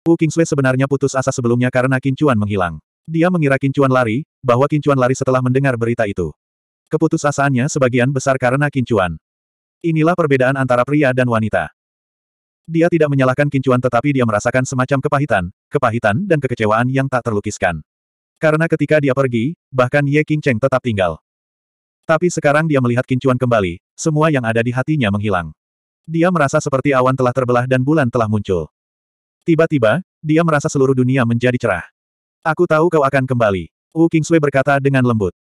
Wu Kingsui sebenarnya putus asa sebelumnya karena Kincuan menghilang. Dia mengira Kincuan lari, bahwa Kincuan lari setelah mendengar berita itu. Keputusasaannya sebagian besar karena Kincuan. Inilah perbedaan antara pria dan wanita. Dia tidak menyalahkan Kincuan tetapi dia merasakan semacam kepahitan, kepahitan dan kekecewaan yang tak terlukiskan. Karena ketika dia pergi, bahkan Ye Qingcheng tetap tinggal. Tapi sekarang dia melihat Kincuan kembali, semua yang ada di hatinya menghilang. Dia merasa seperti awan telah terbelah dan bulan telah muncul. Tiba-tiba, dia merasa seluruh dunia menjadi cerah. Aku tahu kau akan kembali. Wu Kingsui berkata dengan lembut.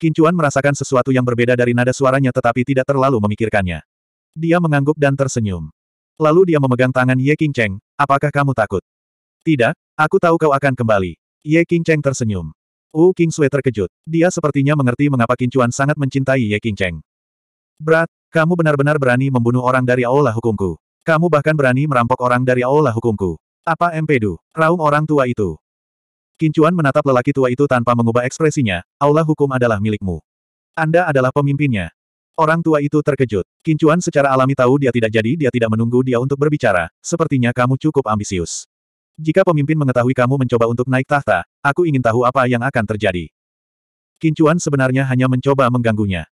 Kincuan merasakan sesuatu yang berbeda dari nada suaranya tetapi tidak terlalu memikirkannya. Dia mengangguk dan tersenyum. Lalu dia memegang tangan Ye Qingcheng. apakah kamu takut? Tidak, aku tahu kau akan kembali. Ye Qingcheng tersenyum. Wu King terkejut. Dia sepertinya mengerti mengapa Kincuan sangat mencintai Ye Qingcheng. Cheng. Berat, kamu benar-benar berani membunuh orang dari aula hukumku. Kamu bahkan berani merampok orang dari aula hukumku. Apa empedu? Raung orang tua itu. Kincuan menatap lelaki tua itu tanpa mengubah ekspresinya, aula hukum adalah milikmu. Anda adalah pemimpinnya. Orang tua itu terkejut. Kincuan secara alami tahu dia tidak jadi dia tidak menunggu dia untuk berbicara, sepertinya kamu cukup ambisius. Jika pemimpin mengetahui kamu mencoba untuk naik tahta, aku ingin tahu apa yang akan terjadi. Kincuan sebenarnya hanya mencoba mengganggunya.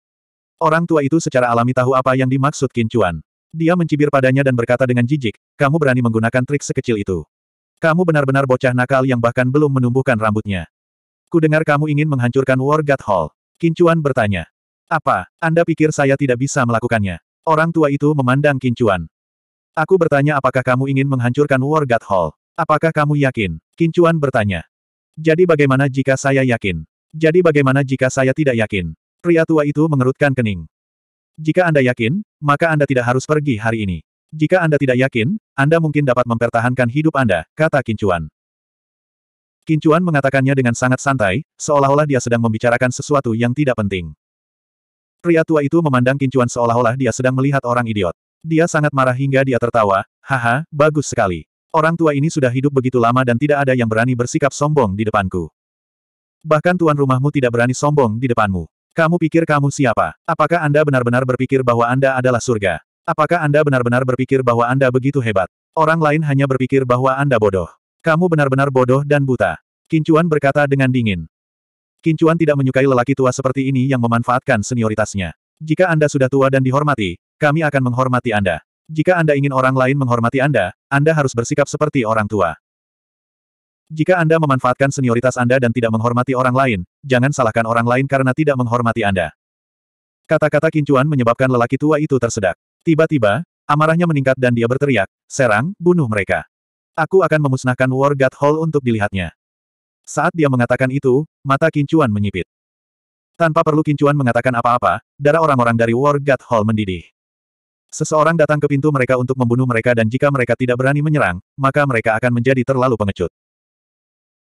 Orang tua itu secara alami tahu apa yang dimaksud Kincuan. Dia mencibir padanya dan berkata dengan jijik, kamu berani menggunakan trik sekecil itu. Kamu benar-benar bocah nakal yang bahkan belum menumbuhkan rambutnya. Kudengar kamu ingin menghancurkan War God Hall. Kincuan bertanya. Apa, Anda pikir saya tidak bisa melakukannya? Orang tua itu memandang Kincuan. Aku bertanya apakah kamu ingin menghancurkan War God Hall? Apakah kamu yakin? Kincuan bertanya. Jadi bagaimana jika saya yakin? Jadi bagaimana jika saya tidak yakin? Pria tua itu mengerutkan kening. Jika Anda yakin, maka Anda tidak harus pergi hari ini. Jika Anda tidak yakin, Anda mungkin dapat mempertahankan hidup Anda, kata Kincuan. Kincuan mengatakannya dengan sangat santai, seolah-olah dia sedang membicarakan sesuatu yang tidak penting. Pria tua itu memandang Kincuan seolah-olah dia sedang melihat orang idiot. Dia sangat marah hingga dia tertawa, haha, bagus sekali. Orang tua ini sudah hidup begitu lama dan tidak ada yang berani bersikap sombong di depanku. Bahkan tuan rumahmu tidak berani sombong di depanmu. Kamu pikir kamu siapa? Apakah Anda benar-benar berpikir bahwa Anda adalah surga? Apakah Anda benar-benar berpikir bahwa Anda begitu hebat? Orang lain hanya berpikir bahwa Anda bodoh. Kamu benar-benar bodoh dan buta. Kincuan berkata dengan dingin. Kincuan tidak menyukai lelaki tua seperti ini yang memanfaatkan senioritasnya. Jika Anda sudah tua dan dihormati, kami akan menghormati Anda. Jika Anda ingin orang lain menghormati Anda, Anda harus bersikap seperti orang tua. Jika Anda memanfaatkan senioritas Anda dan tidak menghormati orang lain, jangan salahkan orang lain karena tidak menghormati Anda. Kata-kata kincuan menyebabkan lelaki tua itu tersedak. Tiba-tiba, amarahnya meningkat dan dia berteriak, serang, bunuh mereka. Aku akan memusnahkan War God Hall untuk dilihatnya. Saat dia mengatakan itu, mata kincuan menyipit. Tanpa perlu kincuan mengatakan apa-apa, darah orang-orang dari War God Hall mendidih. Seseorang datang ke pintu mereka untuk membunuh mereka dan jika mereka tidak berani menyerang, maka mereka akan menjadi terlalu pengecut.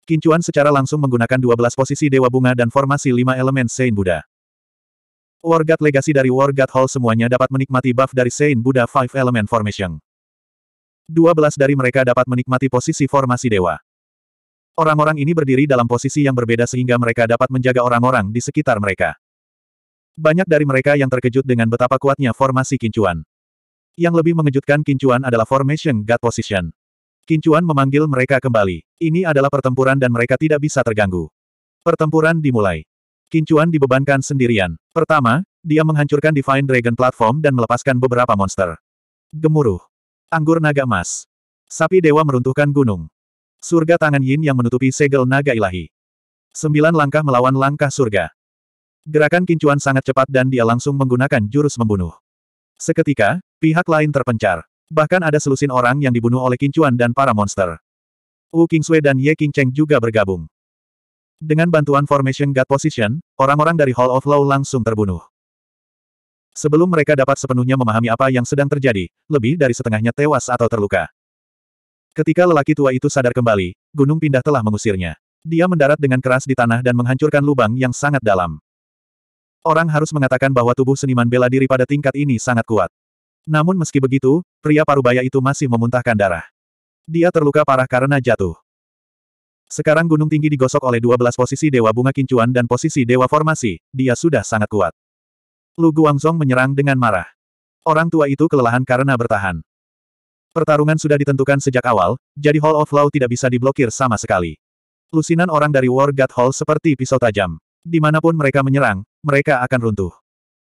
Kincuan secara langsung menggunakan 12 posisi Dewa Bunga dan formasi 5 elemen Sein Buddha. Wargat legasi dari Wargat Hall semuanya dapat menikmati buff dari Sein Buddha Five Element Formation. 12 dari mereka dapat menikmati posisi formasi dewa. Orang-orang ini berdiri dalam posisi yang berbeda sehingga mereka dapat menjaga orang-orang di sekitar mereka. Banyak dari mereka yang terkejut dengan betapa kuatnya formasi kincuan. Yang lebih mengejutkan kincuan adalah formation God Position. Kincuan memanggil mereka kembali. Ini adalah pertempuran dan mereka tidak bisa terganggu. Pertempuran dimulai. Kincuan dibebankan sendirian. Pertama, dia menghancurkan Divine Dragon Platform dan melepaskan beberapa monster. Gemuruh. Anggur naga emas. Sapi dewa meruntuhkan gunung. Surga tangan Yin yang menutupi segel naga ilahi. Sembilan langkah melawan langkah surga. Gerakan kincuan sangat cepat dan dia langsung menggunakan jurus membunuh. Seketika, pihak lain terpencar. Bahkan ada selusin orang yang dibunuh oleh Kincuan dan para monster. Wu Kingsui dan Ye King juga bergabung. Dengan bantuan Formation God Position, orang-orang dari Hall of Law langsung terbunuh. Sebelum mereka dapat sepenuhnya memahami apa yang sedang terjadi, lebih dari setengahnya tewas atau terluka. Ketika lelaki tua itu sadar kembali, Gunung Pindah telah mengusirnya. Dia mendarat dengan keras di tanah dan menghancurkan lubang yang sangat dalam. Orang harus mengatakan bahwa tubuh seniman bela diri pada tingkat ini sangat kuat. Namun meski begitu, pria parubaya itu masih memuntahkan darah. Dia terluka parah karena jatuh. Sekarang gunung tinggi digosok oleh 12 posisi Dewa Bunga Kincuan dan posisi Dewa Formasi, dia sudah sangat kuat. Lu Guangzong menyerang dengan marah. Orang tua itu kelelahan karena bertahan. Pertarungan sudah ditentukan sejak awal, jadi Hall of Law tidak bisa diblokir sama sekali. Lusinan orang dari War God Hall seperti pisau tajam. Dimanapun mereka menyerang, mereka akan runtuh.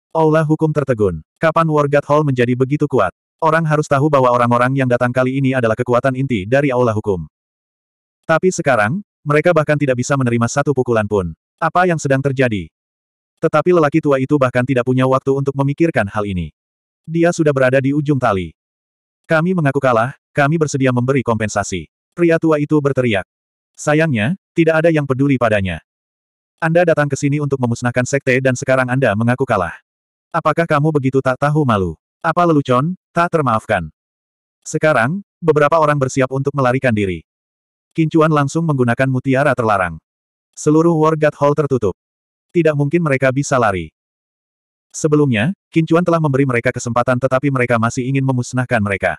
Aula hukum tertegun. Kapan Wargat Hall menjadi begitu kuat? Orang harus tahu bahwa orang-orang yang datang kali ini adalah kekuatan inti dari aula hukum. Tapi sekarang, mereka bahkan tidak bisa menerima satu pukulan pun. Apa yang sedang terjadi? Tetapi lelaki tua itu bahkan tidak punya waktu untuk memikirkan hal ini. Dia sudah berada di ujung tali. Kami mengaku kalah, kami bersedia memberi kompensasi. Pria tua itu berteriak. Sayangnya, tidak ada yang peduli padanya. Anda datang ke sini untuk memusnahkan sekte dan sekarang Anda mengaku kalah. Apakah kamu begitu tak tahu malu? Apa lelucon, tak termaafkan. Sekarang, beberapa orang bersiap untuk melarikan diri. Kincuan langsung menggunakan mutiara terlarang. Seluruh Wargat Hall tertutup. Tidak mungkin mereka bisa lari. Sebelumnya, Kincuan telah memberi mereka kesempatan tetapi mereka masih ingin memusnahkan mereka.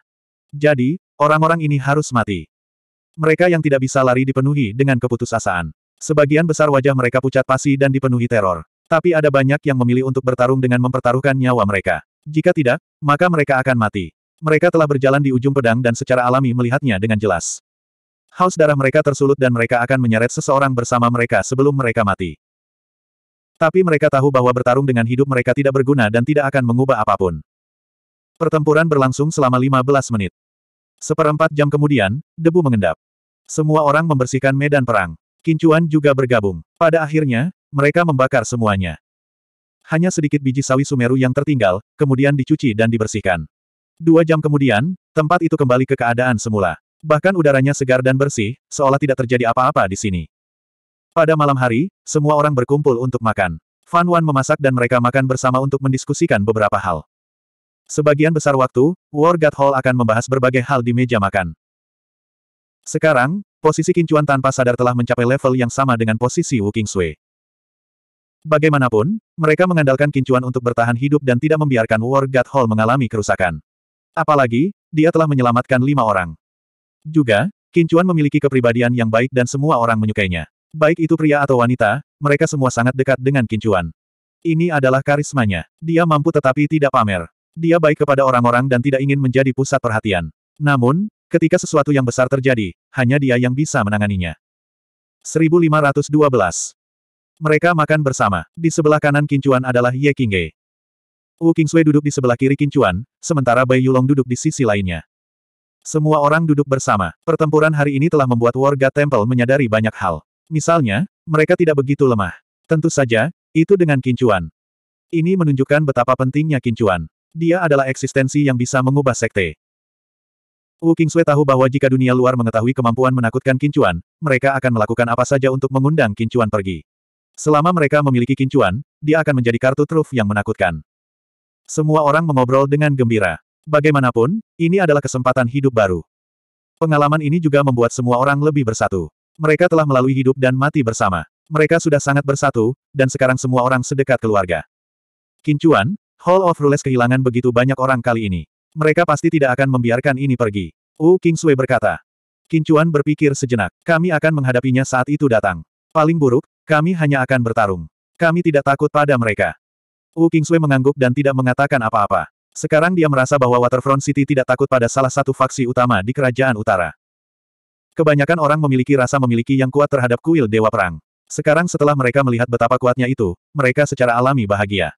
Jadi, orang-orang ini harus mati. Mereka yang tidak bisa lari dipenuhi dengan keputusasaan. Sebagian besar wajah mereka pucat pasi dan dipenuhi teror. Tapi ada banyak yang memilih untuk bertarung dengan mempertaruhkan nyawa mereka. Jika tidak, maka mereka akan mati. Mereka telah berjalan di ujung pedang dan secara alami melihatnya dengan jelas. Haus darah mereka tersulut dan mereka akan menyeret seseorang bersama mereka sebelum mereka mati. Tapi mereka tahu bahwa bertarung dengan hidup mereka tidak berguna dan tidak akan mengubah apapun. Pertempuran berlangsung selama 15 menit. Seperempat jam kemudian, debu mengendap. Semua orang membersihkan medan perang. Kincuan juga bergabung. Pada akhirnya, mereka membakar semuanya. Hanya sedikit biji sawi Sumeru yang tertinggal, kemudian dicuci dan dibersihkan. Dua jam kemudian, tempat itu kembali ke keadaan semula. Bahkan udaranya segar dan bersih, seolah tidak terjadi apa-apa di sini. Pada malam hari, semua orang berkumpul untuk makan. Fan Wan memasak dan mereka makan bersama untuk mendiskusikan beberapa hal. Sebagian besar waktu, War God Hall akan membahas berbagai hal di meja makan. Sekarang, posisi Kincuan tanpa sadar telah mencapai level yang sama dengan posisi Wu King Sui. Bagaimanapun, mereka mengandalkan kincuan untuk bertahan hidup dan tidak membiarkan War God Hall mengalami kerusakan. Apalagi, dia telah menyelamatkan lima orang. Juga, kincuan memiliki kepribadian yang baik dan semua orang menyukainya. Baik itu pria atau wanita, mereka semua sangat dekat dengan kincuan. Ini adalah karismanya. Dia mampu tetapi tidak pamer. Dia baik kepada orang-orang dan tidak ingin menjadi pusat perhatian. Namun, ketika sesuatu yang besar terjadi, hanya dia yang bisa menanganinya. 1512 mereka makan bersama. Di sebelah kanan Kincuan adalah Ye Qingge. Wu Kingsui duduk di sebelah kiri Kincuan, sementara Bai Yulong duduk di sisi lainnya. Semua orang duduk bersama. Pertempuran hari ini telah membuat warga Temple menyadari banyak hal. Misalnya, mereka tidak begitu lemah. Tentu saja, itu dengan Kincuan. Ini menunjukkan betapa pentingnya Kincuan. Dia adalah eksistensi yang bisa mengubah sekte. Wu Kingsui tahu bahwa jika dunia luar mengetahui kemampuan menakutkan Kincuan, mereka akan melakukan apa saja untuk mengundang Kincuan pergi. Selama mereka memiliki kincuan, dia akan menjadi kartu truf yang menakutkan. Semua orang mengobrol dengan gembira. Bagaimanapun, ini adalah kesempatan hidup baru. Pengalaman ini juga membuat semua orang lebih bersatu. Mereka telah melalui hidup dan mati bersama. Mereka sudah sangat bersatu, dan sekarang semua orang sedekat keluarga. Kincuan, Hall of Rules kehilangan begitu banyak orang kali ini. Mereka pasti tidak akan membiarkan ini pergi. Wu Sui berkata. Kincuan berpikir sejenak. Kami akan menghadapinya saat itu datang. Paling buruk, kami hanya akan bertarung. Kami tidak takut pada mereka. Wu Kingsui mengangguk dan tidak mengatakan apa-apa. Sekarang dia merasa bahwa Waterfront City tidak takut pada salah satu faksi utama di kerajaan utara. Kebanyakan orang memiliki rasa memiliki yang kuat terhadap kuil Dewa Perang. Sekarang setelah mereka melihat betapa kuatnya itu, mereka secara alami bahagia.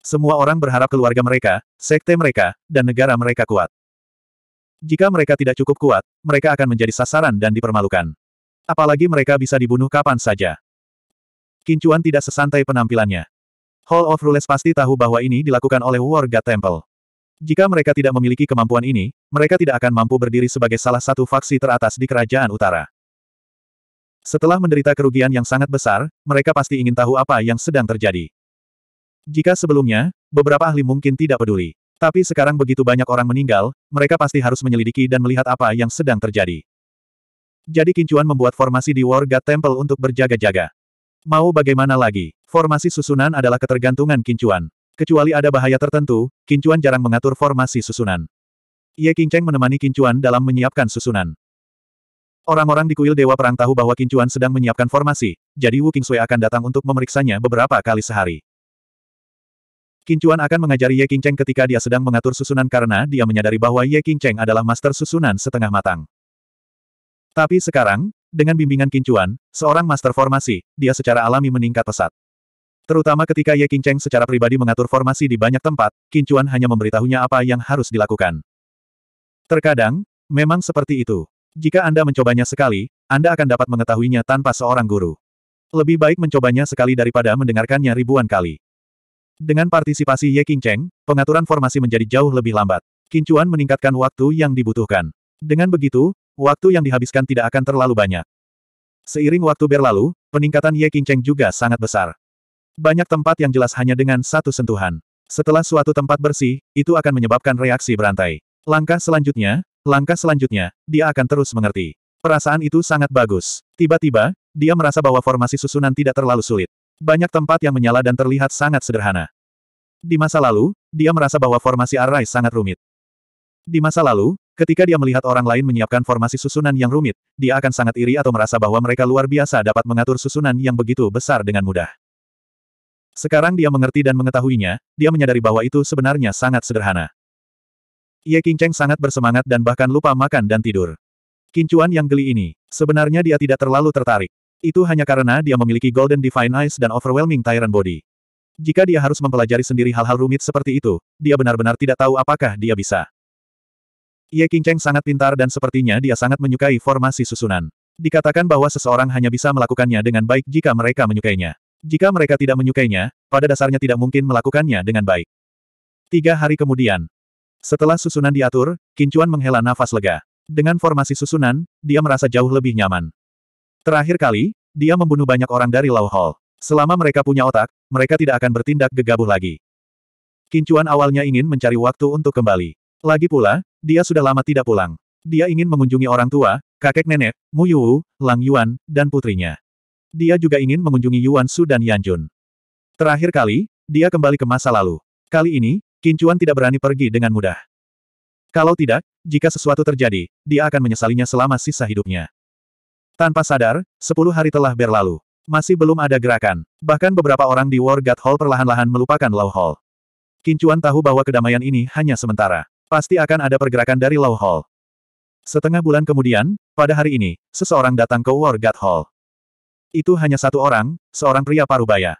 Semua orang berharap keluarga mereka, sekte mereka, dan negara mereka kuat. Jika mereka tidak cukup kuat, mereka akan menjadi sasaran dan dipermalukan. Apalagi mereka bisa dibunuh kapan saja. Kincuan tidak sesantai penampilannya. Hall of Rules pasti tahu bahwa ini dilakukan oleh War God Temple. Jika mereka tidak memiliki kemampuan ini, mereka tidak akan mampu berdiri sebagai salah satu faksi teratas di Kerajaan Utara. Setelah menderita kerugian yang sangat besar, mereka pasti ingin tahu apa yang sedang terjadi. Jika sebelumnya, beberapa ahli mungkin tidak peduli. Tapi sekarang begitu banyak orang meninggal, mereka pasti harus menyelidiki dan melihat apa yang sedang terjadi. Jadi Kincuan membuat formasi di War God Temple untuk berjaga-jaga. Mau bagaimana lagi? Formasi susunan adalah ketergantungan kincuan. Kecuali ada bahaya tertentu, kincuan jarang mengatur formasi susunan. Ye Qingcheng menemani kincuan dalam menyiapkan susunan. Orang-orang di kuil Dewa Perang tahu bahwa kincuan sedang menyiapkan formasi, jadi Wu Qingsui akan datang untuk memeriksanya beberapa kali sehari. Kincuan akan mengajari Ye Qingcheng ketika dia sedang mengatur susunan karena dia menyadari bahwa Ye Qingcheng adalah master susunan setengah matang. Tapi sekarang, dengan bimbingan kincuan, seorang master formasi, dia secara alami meningkat pesat. Terutama ketika Ye Qingcheng secara pribadi mengatur formasi di banyak tempat, kincuan hanya memberitahunya apa yang harus dilakukan. Terkadang, memang seperti itu. Jika Anda mencobanya sekali, Anda akan dapat mengetahuinya tanpa seorang guru. Lebih baik mencobanya sekali daripada mendengarkannya ribuan kali. Dengan partisipasi Ye Qingcheng, pengaturan formasi menjadi jauh lebih lambat. Kincuan meningkatkan waktu yang dibutuhkan. Dengan begitu, waktu yang dihabiskan tidak akan terlalu banyak. Seiring waktu berlalu, peningkatan Ye Qingcheng juga sangat besar. Banyak tempat yang jelas hanya dengan satu sentuhan. Setelah suatu tempat bersih, itu akan menyebabkan reaksi berantai. Langkah selanjutnya, langkah selanjutnya, dia akan terus mengerti. Perasaan itu sangat bagus. Tiba-tiba, dia merasa bahwa formasi susunan tidak terlalu sulit. Banyak tempat yang menyala dan terlihat sangat sederhana. Di masa lalu, dia merasa bahwa formasi Arai sangat rumit. Di masa lalu, ketika dia melihat orang lain menyiapkan formasi susunan yang rumit, dia akan sangat iri atau merasa bahwa mereka luar biasa dapat mengatur susunan yang begitu besar dengan mudah. Sekarang dia mengerti dan mengetahuinya, dia menyadari bahwa itu sebenarnya sangat sederhana. Ye Qingcheng sangat bersemangat dan bahkan lupa makan dan tidur. Kincuan yang geli ini, sebenarnya dia tidak terlalu tertarik. Itu hanya karena dia memiliki Golden Divine Eyes dan Overwhelming Tyrant Body. Jika dia harus mempelajari sendiri hal-hal rumit seperti itu, dia benar-benar tidak tahu apakah dia bisa. Ye Qingcheng sangat pintar dan sepertinya dia sangat menyukai formasi susunan. Dikatakan bahwa seseorang hanya bisa melakukannya dengan baik jika mereka menyukainya. Jika mereka tidak menyukainya, pada dasarnya tidak mungkin melakukannya dengan baik. Tiga hari kemudian. Setelah susunan diatur, Kincuan menghela nafas lega. Dengan formasi susunan, dia merasa jauh lebih nyaman. Terakhir kali, dia membunuh banyak orang dari Lau Hall. Selama mereka punya otak, mereka tidak akan bertindak gegabah lagi. Kincuan awalnya ingin mencari waktu untuk kembali. Lagi pula, dia sudah lama tidak pulang. Dia ingin mengunjungi orang tua, kakek nenek, Mu Yu, Lang Yuan, dan putrinya. Dia juga ingin mengunjungi Yuan Su dan Yan Jun. Terakhir kali, dia kembali ke masa lalu. Kali ini, Qin Chuan tidak berani pergi dengan mudah. Kalau tidak, jika sesuatu terjadi, dia akan menyesalinya selama sisa hidupnya. Tanpa sadar, sepuluh hari telah berlalu. Masih belum ada gerakan. Bahkan beberapa orang di War God Hall perlahan-lahan melupakan Law Hall. Chuan tahu bahwa kedamaian ini hanya sementara. Pasti akan ada pergerakan dari Law Hall. Setengah bulan kemudian, pada hari ini, seseorang datang ke War God Hall. Itu hanya satu orang, seorang pria parubaya.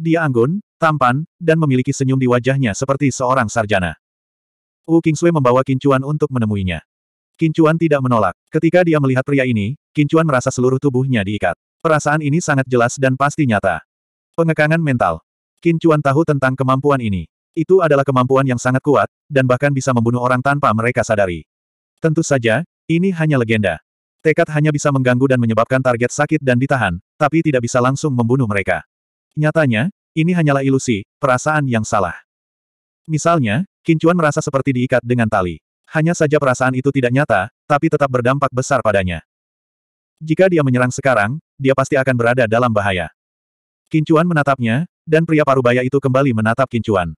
Dia anggun, tampan, dan memiliki senyum di wajahnya seperti seorang sarjana. Wu Kingsui membawa Kincuan untuk menemuinya. Kincuan tidak menolak. Ketika dia melihat pria ini, Kincuan merasa seluruh tubuhnya diikat. Perasaan ini sangat jelas dan pasti nyata. Pengekangan mental. Kincuan tahu tentang kemampuan ini. Itu adalah kemampuan yang sangat kuat, dan bahkan bisa membunuh orang tanpa mereka sadari. Tentu saja, ini hanya legenda. Tekad hanya bisa mengganggu dan menyebabkan target sakit dan ditahan, tapi tidak bisa langsung membunuh mereka. Nyatanya, ini hanyalah ilusi, perasaan yang salah. Misalnya, Kincuan merasa seperti diikat dengan tali. Hanya saja perasaan itu tidak nyata, tapi tetap berdampak besar padanya. Jika dia menyerang sekarang, dia pasti akan berada dalam bahaya. Kincuan menatapnya, dan pria parubaya itu kembali menatap Kincuan.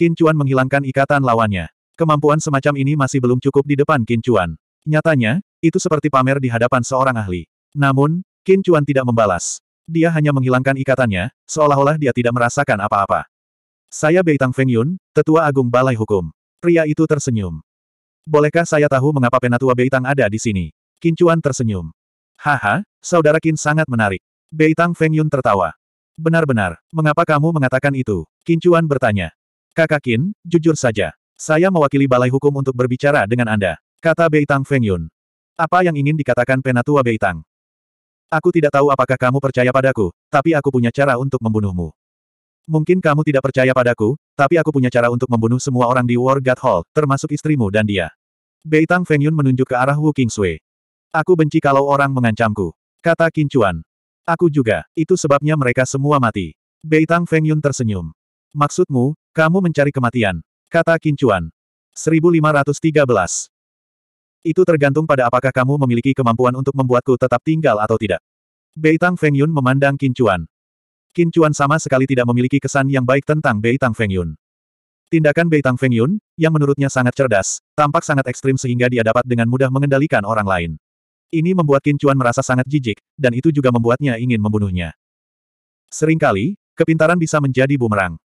Qin Chuan menghilangkan ikatan lawannya. Kemampuan semacam ini masih belum cukup di depan Qin Chuan. Nyatanya, itu seperti pamer di hadapan seorang ahli. Namun, Qin Chuan tidak membalas. Dia hanya menghilangkan ikatannya, seolah-olah dia tidak merasakan apa-apa. Saya Beitang Feng Yun, Tetua Agung Balai Hukum. Pria itu tersenyum. Bolehkah saya tahu mengapa Penatua Bei Tang ada di sini? Qin Chuan tersenyum. Haha, saudara Qin sangat menarik. Beitang Feng Yun tertawa. Benar-benar, mengapa kamu mengatakan itu? Qin Chuan bertanya. Kakak Qin, jujur saja. Saya mewakili Balai Hukum untuk berbicara dengan Anda. Kata Beitang Feng Yun. Apa yang ingin dikatakan Penatua Beitang? Aku tidak tahu apakah kamu percaya padaku, tapi aku punya cara untuk membunuhmu. Mungkin kamu tidak percaya padaku, tapi aku punya cara untuk membunuh semua orang di War God Hall, termasuk istrimu dan dia. Beitang Feng Yun menunjuk ke arah Wu King Sui. Aku benci kalau orang mengancamku. Kata Qin Chuan. Aku juga, itu sebabnya mereka semua mati. Beitang Feng Yun tersenyum. Maksudmu, kamu mencari kematian, kata Kincuan. 1513. Itu tergantung pada apakah kamu memiliki kemampuan untuk membuatku tetap tinggal atau tidak. Beitang Feng Yun memandang Kincuan. Kincuan sama sekali tidak memiliki kesan yang baik tentang Beitang Feng Yun. Tindakan Beitang Feng Yun, yang menurutnya sangat cerdas, tampak sangat ekstrim sehingga dia dapat dengan mudah mengendalikan orang lain. Ini membuat Kincuan merasa sangat jijik, dan itu juga membuatnya ingin membunuhnya. Seringkali, kepintaran bisa menjadi bumerang.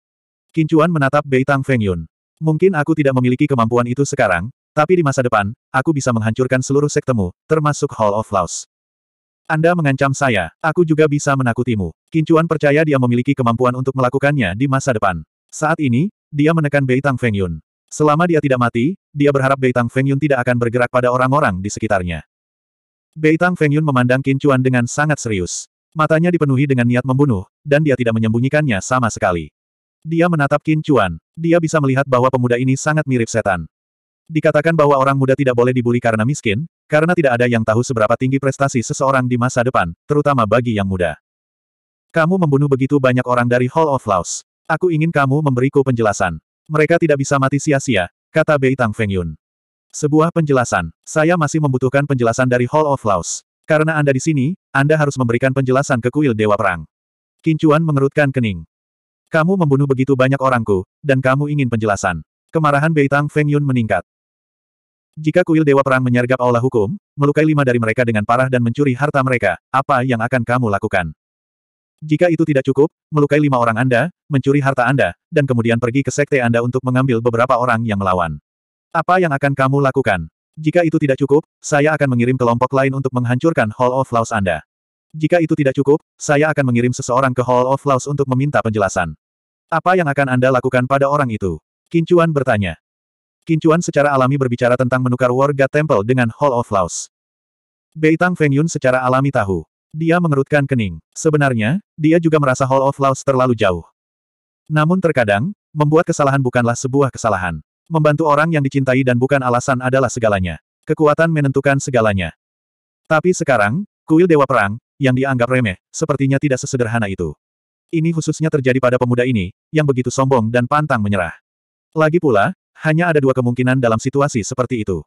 Kincuan menatap Bei Tang Feng Yun. Mungkin aku tidak memiliki kemampuan itu sekarang, tapi di masa depan, aku bisa menghancurkan seluruh sektemu, termasuk Hall of Laos. Anda mengancam saya, aku juga bisa menakutimu. Kincuan percaya dia memiliki kemampuan untuk melakukannya di masa depan. Saat ini, dia menekan Bei Tang Feng Yun. Selama dia tidak mati, dia berharap Bei Tang Feng Yun tidak akan bergerak pada orang-orang di sekitarnya. Bei Tang Feng Yun memandang Kincuan dengan sangat serius. Matanya dipenuhi dengan niat membunuh, dan dia tidak menyembunyikannya sama sekali. Dia menatap Qin Chuan. Dia bisa melihat bahwa pemuda ini sangat mirip setan. Dikatakan bahwa orang muda tidak boleh dibuli karena miskin, karena tidak ada yang tahu seberapa tinggi prestasi seseorang di masa depan, terutama bagi yang muda. Kamu membunuh begitu banyak orang dari Hall of Laos. Aku ingin kamu memberiku penjelasan. Mereka tidak bisa mati sia-sia, kata Bei Tang Feng Yun. Sebuah penjelasan. Saya masih membutuhkan penjelasan dari Hall of Laos. Karena Anda di sini, Anda harus memberikan penjelasan ke kuil Dewa Perang. Kincuan mengerutkan kening. Kamu membunuh begitu banyak orangku, dan kamu ingin penjelasan. Kemarahan Beitang Feng Yun meningkat. Jika kuil Dewa Perang menyergap Allah hukum, melukai lima dari mereka dengan parah dan mencuri harta mereka, apa yang akan kamu lakukan? Jika itu tidak cukup, melukai lima orang Anda, mencuri harta Anda, dan kemudian pergi ke sekte Anda untuk mengambil beberapa orang yang melawan. Apa yang akan kamu lakukan? Jika itu tidak cukup, saya akan mengirim kelompok lain untuk menghancurkan Hall of Laws Anda. Jika itu tidak cukup, saya akan mengirim seseorang ke Hall of Laws untuk meminta penjelasan. Apa yang akan Anda lakukan pada orang itu? Kincuan bertanya. Kincuan secara alami berbicara tentang menukar warga Temple dengan Hall of Laws. Beitang Feng Yun secara alami tahu. Dia mengerutkan kening. Sebenarnya, dia juga merasa Hall of Laws terlalu jauh. Namun terkadang, membuat kesalahan bukanlah sebuah kesalahan. Membantu orang yang dicintai dan bukan alasan adalah segalanya. Kekuatan menentukan segalanya. Tapi sekarang, kuil Dewa Perang, yang dianggap remeh, sepertinya tidak sesederhana itu. Ini khususnya terjadi pada pemuda ini, yang begitu sombong dan pantang menyerah. Lagi pula, hanya ada dua kemungkinan dalam situasi seperti itu.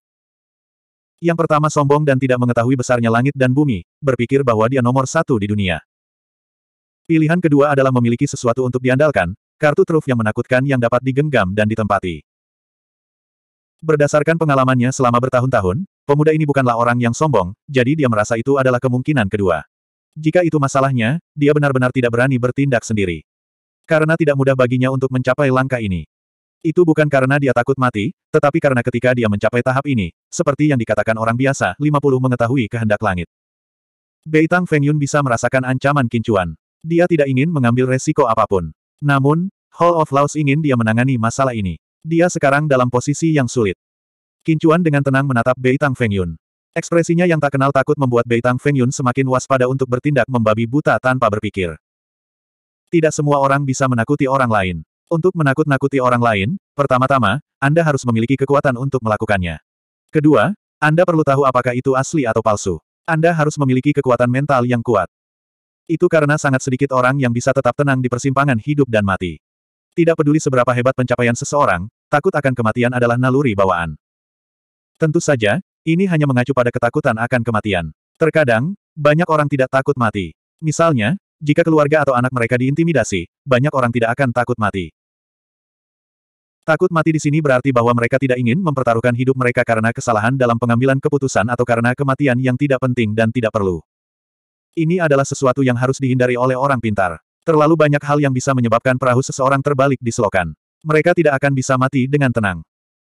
Yang pertama sombong dan tidak mengetahui besarnya langit dan bumi, berpikir bahwa dia nomor satu di dunia. Pilihan kedua adalah memiliki sesuatu untuk diandalkan, kartu truf yang menakutkan yang dapat digenggam dan ditempati. Berdasarkan pengalamannya selama bertahun-tahun, pemuda ini bukanlah orang yang sombong, jadi dia merasa itu adalah kemungkinan kedua. Jika itu masalahnya, dia benar-benar tidak berani bertindak sendiri. Karena tidak mudah baginya untuk mencapai langkah ini. Itu bukan karena dia takut mati, tetapi karena ketika dia mencapai tahap ini, seperti yang dikatakan orang biasa, 50 mengetahui kehendak langit. Bei Tang Feng Yun bisa merasakan ancaman kincuan. Dia tidak ingin mengambil resiko apapun. Namun, Hall of Laos ingin dia menangani masalah ini. Dia sekarang dalam posisi yang sulit. Kincuan dengan tenang menatap Bei Tang Feng Yun. Ekspresinya yang tak kenal takut membuat Bei Tang Feng Yun semakin waspada untuk bertindak membabi buta tanpa berpikir. Tidak semua orang bisa menakuti orang lain. Untuk menakut-nakuti orang lain, pertama-tama, Anda harus memiliki kekuatan untuk melakukannya. Kedua, Anda perlu tahu apakah itu asli atau palsu. Anda harus memiliki kekuatan mental yang kuat. Itu karena sangat sedikit orang yang bisa tetap tenang di persimpangan hidup dan mati. Tidak peduli seberapa hebat pencapaian seseorang, takut akan kematian adalah naluri bawaan. Tentu saja, ini hanya mengacu pada ketakutan akan kematian. Terkadang, banyak orang tidak takut mati. Misalnya, jika keluarga atau anak mereka diintimidasi, banyak orang tidak akan takut mati. Takut mati di sini berarti bahwa mereka tidak ingin mempertaruhkan hidup mereka karena kesalahan dalam pengambilan keputusan atau karena kematian yang tidak penting dan tidak perlu. Ini adalah sesuatu yang harus dihindari oleh orang pintar. Terlalu banyak hal yang bisa menyebabkan perahu seseorang terbalik di selokan. Mereka tidak akan bisa mati dengan tenang.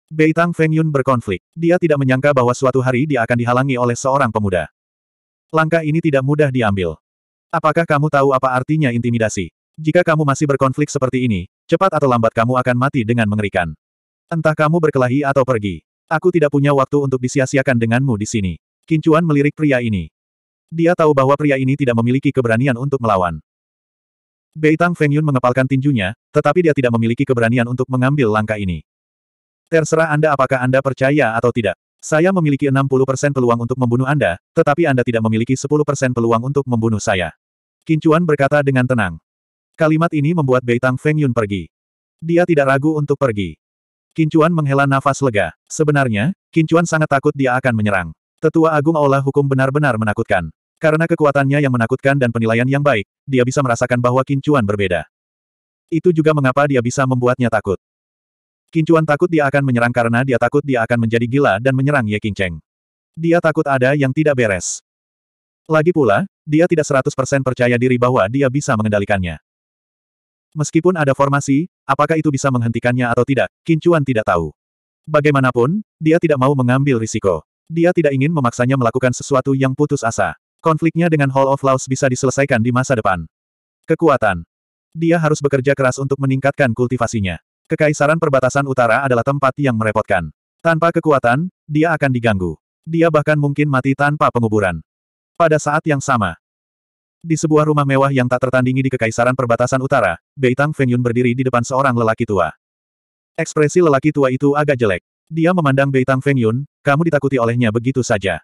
Beitang Feng Yun berkonflik. Dia tidak menyangka bahwa suatu hari dia akan dihalangi oleh seorang pemuda. Langkah ini tidak mudah diambil. Apakah kamu tahu apa artinya intimidasi? Jika kamu masih berkonflik seperti ini, cepat atau lambat kamu akan mati dengan mengerikan. Entah kamu berkelahi atau pergi. Aku tidak punya waktu untuk disia-siakan denganmu di sini. Kincuan melirik pria ini. Dia tahu bahwa pria ini tidak memiliki keberanian untuk melawan. Beitang Feng Yun mengepalkan tinjunya, tetapi dia tidak memiliki keberanian untuk mengambil langkah ini. Terserah Anda apakah Anda percaya atau tidak. Saya memiliki 60% peluang untuk membunuh Anda, tetapi Anda tidak memiliki 10% peluang untuk membunuh saya. Kincuan berkata dengan tenang. Kalimat ini membuat Beitang Feng Yun pergi. Dia tidak ragu untuk pergi. Kincuan menghela nafas lega. Sebenarnya, Kincuan sangat takut dia akan menyerang. Tetua Agung Aula Hukum benar-benar menakutkan. Karena kekuatannya yang menakutkan dan penilaian yang baik, dia bisa merasakan bahwa Kincuan berbeda. Itu juga mengapa dia bisa membuatnya takut. Kincuan takut dia akan menyerang karena dia takut dia akan menjadi gila dan menyerang Ye Qingcheng. Dia takut ada yang tidak beres. Lagi pula, dia tidak 100% percaya diri bahwa dia bisa mengendalikannya. Meskipun ada formasi, apakah itu bisa menghentikannya atau tidak, Kincuan tidak tahu. Bagaimanapun, dia tidak mau mengambil risiko. Dia tidak ingin memaksanya melakukan sesuatu yang putus asa. Konfliknya dengan Hall of Laws bisa diselesaikan di masa depan. Kekuatan. Dia harus bekerja keras untuk meningkatkan kultivasinya. Kekaisaran perbatasan utara adalah tempat yang merepotkan. Tanpa kekuatan, dia akan diganggu. Dia bahkan mungkin mati tanpa penguburan. Pada saat yang sama, di sebuah rumah mewah yang tak tertandingi di Kekaisaran Perbatasan Utara, Beitang Fengyun berdiri di depan seorang lelaki tua. Ekspresi lelaki tua itu agak jelek. Dia memandang Beitang Fengyun, kamu ditakuti olehnya begitu saja.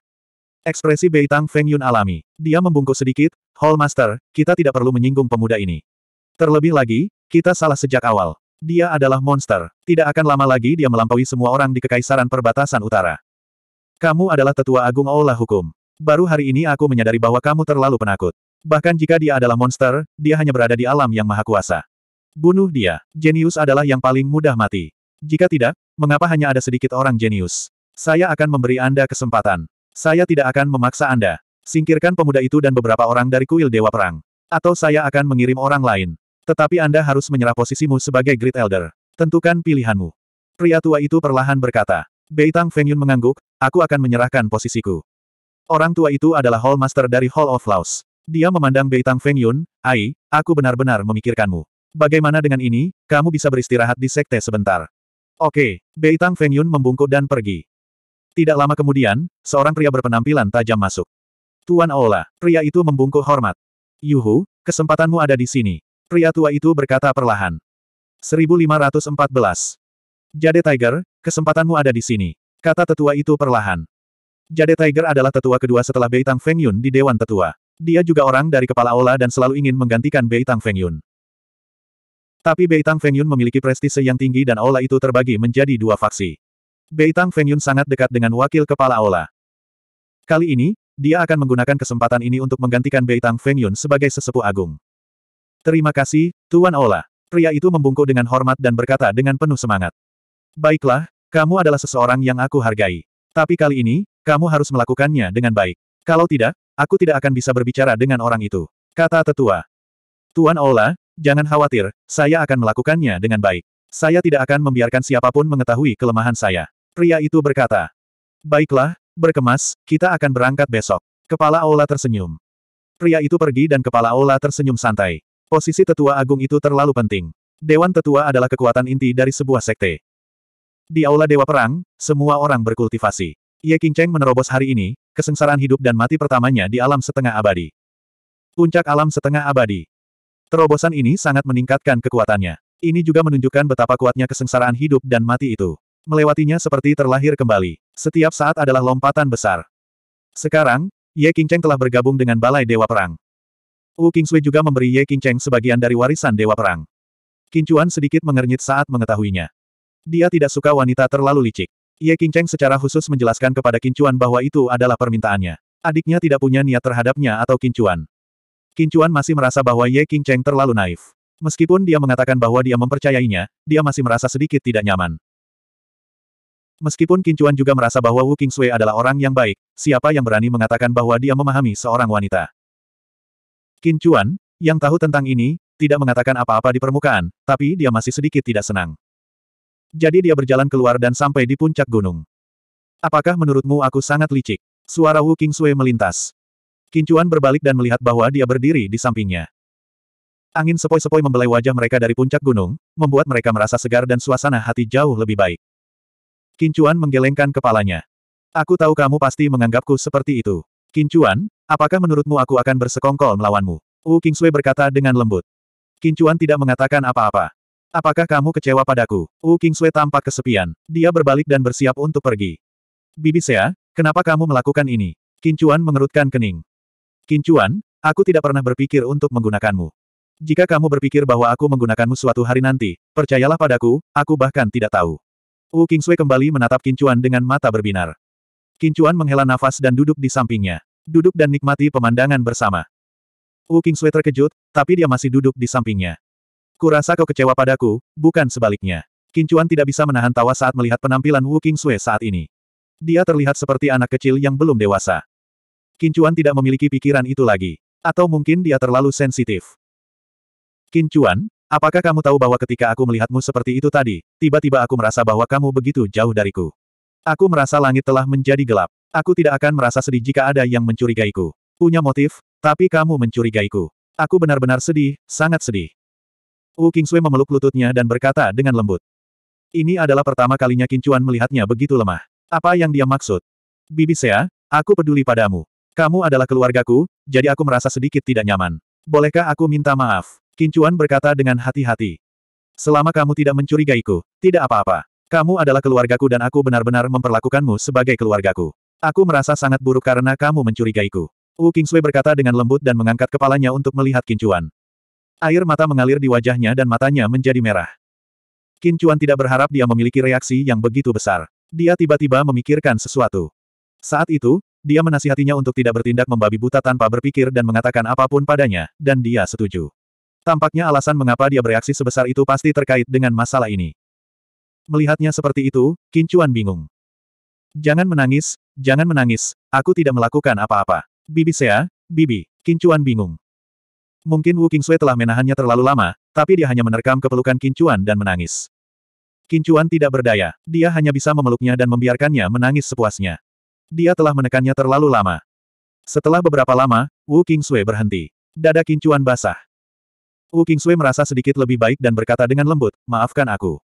Ekspresi Beitang Fengyun alami. Dia membungkuk sedikit, Hallmaster, kita tidak perlu menyinggung pemuda ini. Terlebih lagi, kita salah sejak awal. Dia adalah monster. Tidak akan lama lagi dia melampaui semua orang di Kekaisaran Perbatasan Utara. Kamu adalah tetua agung Allah Hukum. Baru hari ini aku menyadari bahwa kamu terlalu penakut. Bahkan jika dia adalah monster, dia hanya berada di alam yang maha kuasa. Bunuh dia. Jenius adalah yang paling mudah mati. Jika tidak, mengapa hanya ada sedikit orang jenius? Saya akan memberi Anda kesempatan. Saya tidak akan memaksa Anda. Singkirkan pemuda itu dan beberapa orang dari kuil Dewa Perang. Atau saya akan mengirim orang lain. Tetapi Anda harus menyerah posisimu sebagai Great Elder. Tentukan pilihanmu. Pria tua itu perlahan berkata. Beitang Fengyun mengangguk, aku akan menyerahkan posisiku. Orang tua itu adalah Hall Master dari Hall of Laos. Dia memandang Beitang Fengyun, Ai, aku benar-benar memikirkanmu. Bagaimana dengan ini, kamu bisa beristirahat di sekte sebentar. Oke, Beitang Fengyun membungkuk dan pergi. Tidak lama kemudian, seorang pria berpenampilan tajam masuk. Tuan Aula, pria itu membungkuk hormat. Yuhu, kesempatanmu ada di sini. Pria tua itu berkata perlahan. 1514. Jade Tiger, kesempatanmu ada di sini. Kata tetua itu perlahan. Jade Tiger adalah tetua kedua setelah Bei Tang Feng Yun di Dewan Tetua. Dia juga orang dari kepala aula dan selalu ingin menggantikan Bei Tang Feng Yun. Tapi Bei Tang Feng Yun memiliki prestise yang tinggi dan aula itu terbagi menjadi dua faksi. Bei Tang Feng Yun sangat dekat dengan wakil kepala aula. Kali ini, dia akan menggunakan kesempatan ini untuk menggantikan Bei Tang Feng Yun sebagai sesepuh agung. Terima kasih, Tuan Ola. Pria itu membungkuk dengan hormat dan berkata dengan penuh semangat. Baiklah, kamu adalah seseorang yang aku hargai. Tapi kali ini, kamu harus melakukannya dengan baik. Kalau tidak, aku tidak akan bisa berbicara dengan orang itu. Kata tetua. Tuan Ola, jangan khawatir, saya akan melakukannya dengan baik. Saya tidak akan membiarkan siapapun mengetahui kelemahan saya. Pria itu berkata. Baiklah, berkemas, kita akan berangkat besok. Kepala Ola tersenyum. Pria itu pergi dan kepala Ola tersenyum santai. Posisi tetua agung itu terlalu penting. Dewan tetua adalah kekuatan inti dari sebuah sekte. Di aula dewa perang, semua orang berkultivasi. Ye Cheng menerobos hari ini, kesengsaraan hidup dan mati pertamanya di alam setengah abadi. Puncak alam setengah abadi. Terobosan ini sangat meningkatkan kekuatannya. Ini juga menunjukkan betapa kuatnya kesengsaraan hidup dan mati itu. Melewatinya seperti terlahir kembali. Setiap saat adalah lompatan besar. Sekarang, Ye Cheng telah bergabung dengan Balai Dewa Perang. Wu Qingsui juga memberi Ye King sebagian dari warisan Dewa Perang. Kincuan sedikit mengernyit saat mengetahuinya. Dia tidak suka wanita terlalu licik. Ye King secara khusus menjelaskan kepada Kincuan bahwa itu adalah permintaannya. Adiknya tidak punya niat terhadapnya atau Kincuan. Kincuan masih merasa bahwa Ye King terlalu naif. Meskipun dia mengatakan bahwa dia mempercayainya, dia masih merasa sedikit tidak nyaman. Meskipun Kincuan juga merasa bahwa Wu Kingsui adalah orang yang baik, siapa yang berani mengatakan bahwa dia memahami seorang wanita? Qin Chuan, yang tahu tentang ini, tidak mengatakan apa-apa di permukaan, tapi dia masih sedikit tidak senang. Jadi dia berjalan keluar dan sampai di puncak gunung. Apakah menurutmu aku sangat licik? Suara Wu King Sui melintas. Chuan berbalik dan melihat bahwa dia berdiri di sampingnya. Angin sepoi-sepoi membelai wajah mereka dari puncak gunung, membuat mereka merasa segar dan suasana hati jauh lebih baik. Chuan menggelengkan kepalanya. Aku tahu kamu pasti menganggapku seperti itu. Kincuan, apakah menurutmu aku akan bersekongkol melawanmu? Wu Kingsui berkata dengan lembut. Kincuan tidak mengatakan apa-apa. Apakah kamu kecewa padaku? Wu Kingsui tampak kesepian. Dia berbalik dan bersiap untuk pergi. Bibi Sea, kenapa kamu melakukan ini? Kincuan mengerutkan kening. Kincuan, aku tidak pernah berpikir untuk menggunakanmu. Jika kamu berpikir bahwa aku menggunakanmu suatu hari nanti, percayalah padaku, aku bahkan tidak tahu. Wu Kingsui kembali menatap Kincuan dengan mata berbinar. Kincuan menghela nafas dan duduk di sampingnya. Duduk dan nikmati pemandangan bersama. Wu Kingsui terkejut, tapi dia masih duduk di sampingnya. Kurasa kau kecewa padaku, bukan sebaliknya. Kincuan tidak bisa menahan tawa saat melihat penampilan Wu Kingsui saat ini. Dia terlihat seperti anak kecil yang belum dewasa. Kincuan tidak memiliki pikiran itu lagi. Atau mungkin dia terlalu sensitif. Kincuan, apakah kamu tahu bahwa ketika aku melihatmu seperti itu tadi, tiba-tiba aku merasa bahwa kamu begitu jauh dariku. Aku merasa langit telah menjadi gelap. Aku tidak akan merasa sedih jika ada yang mencurigaiku. Punya motif, tapi kamu mencurigaiku. Aku benar-benar sedih, sangat sedih. Wu Kingsui memeluk lututnya dan berkata dengan lembut. Ini adalah pertama kalinya Kincuan melihatnya begitu lemah. Apa yang dia maksud? Bibi Sea, aku peduli padamu. Kamu adalah keluargaku, jadi aku merasa sedikit tidak nyaman. Bolehkah aku minta maaf? Kincuan berkata dengan hati-hati. Selama kamu tidak mencurigaiku, tidak apa-apa. Kamu adalah keluargaku dan aku benar-benar memperlakukanmu sebagai keluargaku. Aku merasa sangat buruk karena kamu mencurigaiku. Wu Sui berkata dengan lembut dan mengangkat kepalanya untuk melihat Kincuan. Air mata mengalir di wajahnya dan matanya menjadi merah. Kincuan tidak berharap dia memiliki reaksi yang begitu besar. Dia tiba-tiba memikirkan sesuatu. Saat itu, dia menasihatinya untuk tidak bertindak membabi buta tanpa berpikir dan mengatakan apapun padanya, dan dia setuju. Tampaknya alasan mengapa dia bereaksi sebesar itu pasti terkait dengan masalah ini. Melihatnya seperti itu, Kincuan bingung. Jangan menangis, jangan menangis, aku tidak melakukan apa-apa. Bibi Sea, Bibi, Kincuan bingung. Mungkin Wu Qingsui telah menahannya terlalu lama, tapi dia hanya menerkam kepelukan Kincuan dan menangis. Kincuan tidak berdaya, dia hanya bisa memeluknya dan membiarkannya menangis sepuasnya. Dia telah menekannya terlalu lama. Setelah beberapa lama, Wu Qingsui berhenti. Dada Kincuan basah. Wu Qingsui merasa sedikit lebih baik dan berkata dengan lembut, maafkan aku.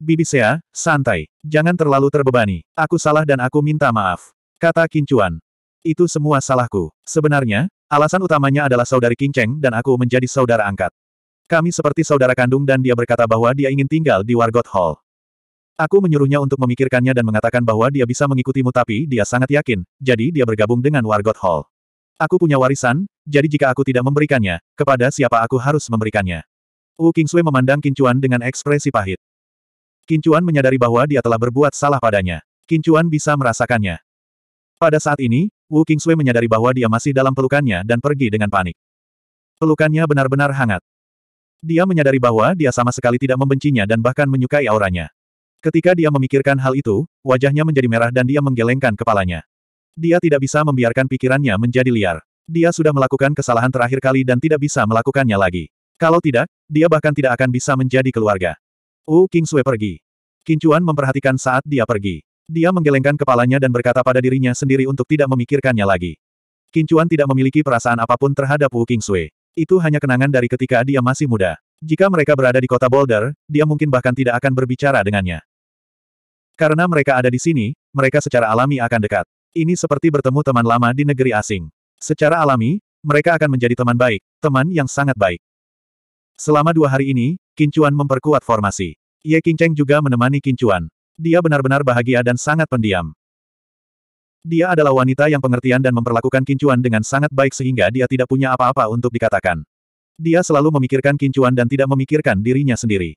Bibi Sea, ya, santai. Jangan terlalu terbebani. Aku salah dan aku minta maaf. Kata Kincuan. Itu semua salahku. Sebenarnya, alasan utamanya adalah saudari Cheng dan aku menjadi saudara angkat. Kami seperti saudara kandung dan dia berkata bahwa dia ingin tinggal di Wargot Hall. Aku menyuruhnya untuk memikirkannya dan mengatakan bahwa dia bisa mengikutimu tapi dia sangat yakin, jadi dia bergabung dengan Wargot Hall. Aku punya warisan, jadi jika aku tidak memberikannya, kepada siapa aku harus memberikannya? Wu Kingsui memandang Kincuan dengan ekspresi pahit. Kincuan menyadari bahwa dia telah berbuat salah padanya. Kincuan bisa merasakannya. Pada saat ini, Wu Kingsui menyadari bahwa dia masih dalam pelukannya dan pergi dengan panik. Pelukannya benar-benar hangat. Dia menyadari bahwa dia sama sekali tidak membencinya dan bahkan menyukai auranya. Ketika dia memikirkan hal itu, wajahnya menjadi merah dan dia menggelengkan kepalanya. Dia tidak bisa membiarkan pikirannya menjadi liar. Dia sudah melakukan kesalahan terakhir kali dan tidak bisa melakukannya lagi. Kalau tidak, dia bahkan tidak akan bisa menjadi keluarga. U King Sui pergi. Kincuan memperhatikan saat dia pergi. Dia menggelengkan kepalanya dan berkata pada dirinya sendiri untuk tidak memikirkannya lagi. Kincuan tidak memiliki perasaan apapun terhadap Wu King Sui. Itu hanya kenangan dari ketika dia masih muda. Jika mereka berada di kota Boulder, dia mungkin bahkan tidak akan berbicara dengannya. Karena mereka ada di sini, mereka secara alami akan dekat. Ini seperti bertemu teman lama di negeri asing. Secara alami, mereka akan menjadi teman baik, teman yang sangat baik. Selama dua hari ini, Kincuan memperkuat formasi. Ye Qingcheng juga menemani Kincuan. Dia benar-benar bahagia dan sangat pendiam. Dia adalah wanita yang pengertian dan memperlakukan Kincuan dengan sangat baik sehingga dia tidak punya apa-apa untuk dikatakan. Dia selalu memikirkan Kincuan dan tidak memikirkan dirinya sendiri.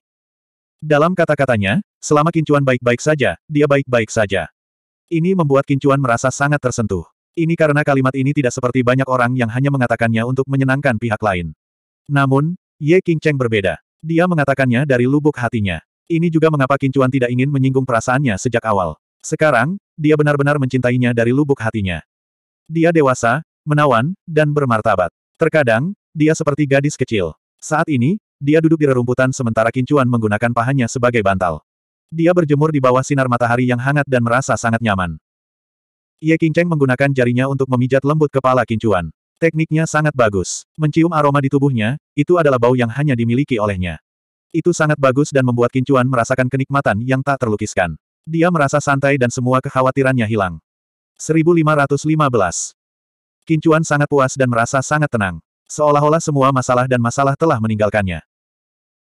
Dalam kata-katanya, selama Kincuan baik-baik saja, dia baik-baik saja. Ini membuat Kincuan merasa sangat tersentuh. Ini karena kalimat ini tidak seperti banyak orang yang hanya mengatakannya untuk menyenangkan pihak lain. Namun, Ye Qingcheng berbeda. Dia mengatakannya dari lubuk hatinya. Ini juga mengapa Kincuan tidak ingin menyinggung perasaannya sejak awal. Sekarang, dia benar-benar mencintainya dari lubuk hatinya. Dia dewasa, menawan, dan bermartabat. Terkadang, dia seperti gadis kecil. Saat ini, dia duduk di rerumputan sementara Kincuan menggunakan pahanya sebagai bantal. Dia berjemur di bawah sinar matahari yang hangat dan merasa sangat nyaman. Ye Qingcheng menggunakan jarinya untuk memijat lembut kepala Kincuan. Tekniknya sangat bagus. Mencium aroma di tubuhnya, itu adalah bau yang hanya dimiliki olehnya. Itu sangat bagus dan membuat Kincuan merasakan kenikmatan yang tak terlukiskan. Dia merasa santai dan semua kekhawatirannya hilang. 1515 Kincuan sangat puas dan merasa sangat tenang. Seolah-olah semua masalah dan masalah telah meninggalkannya.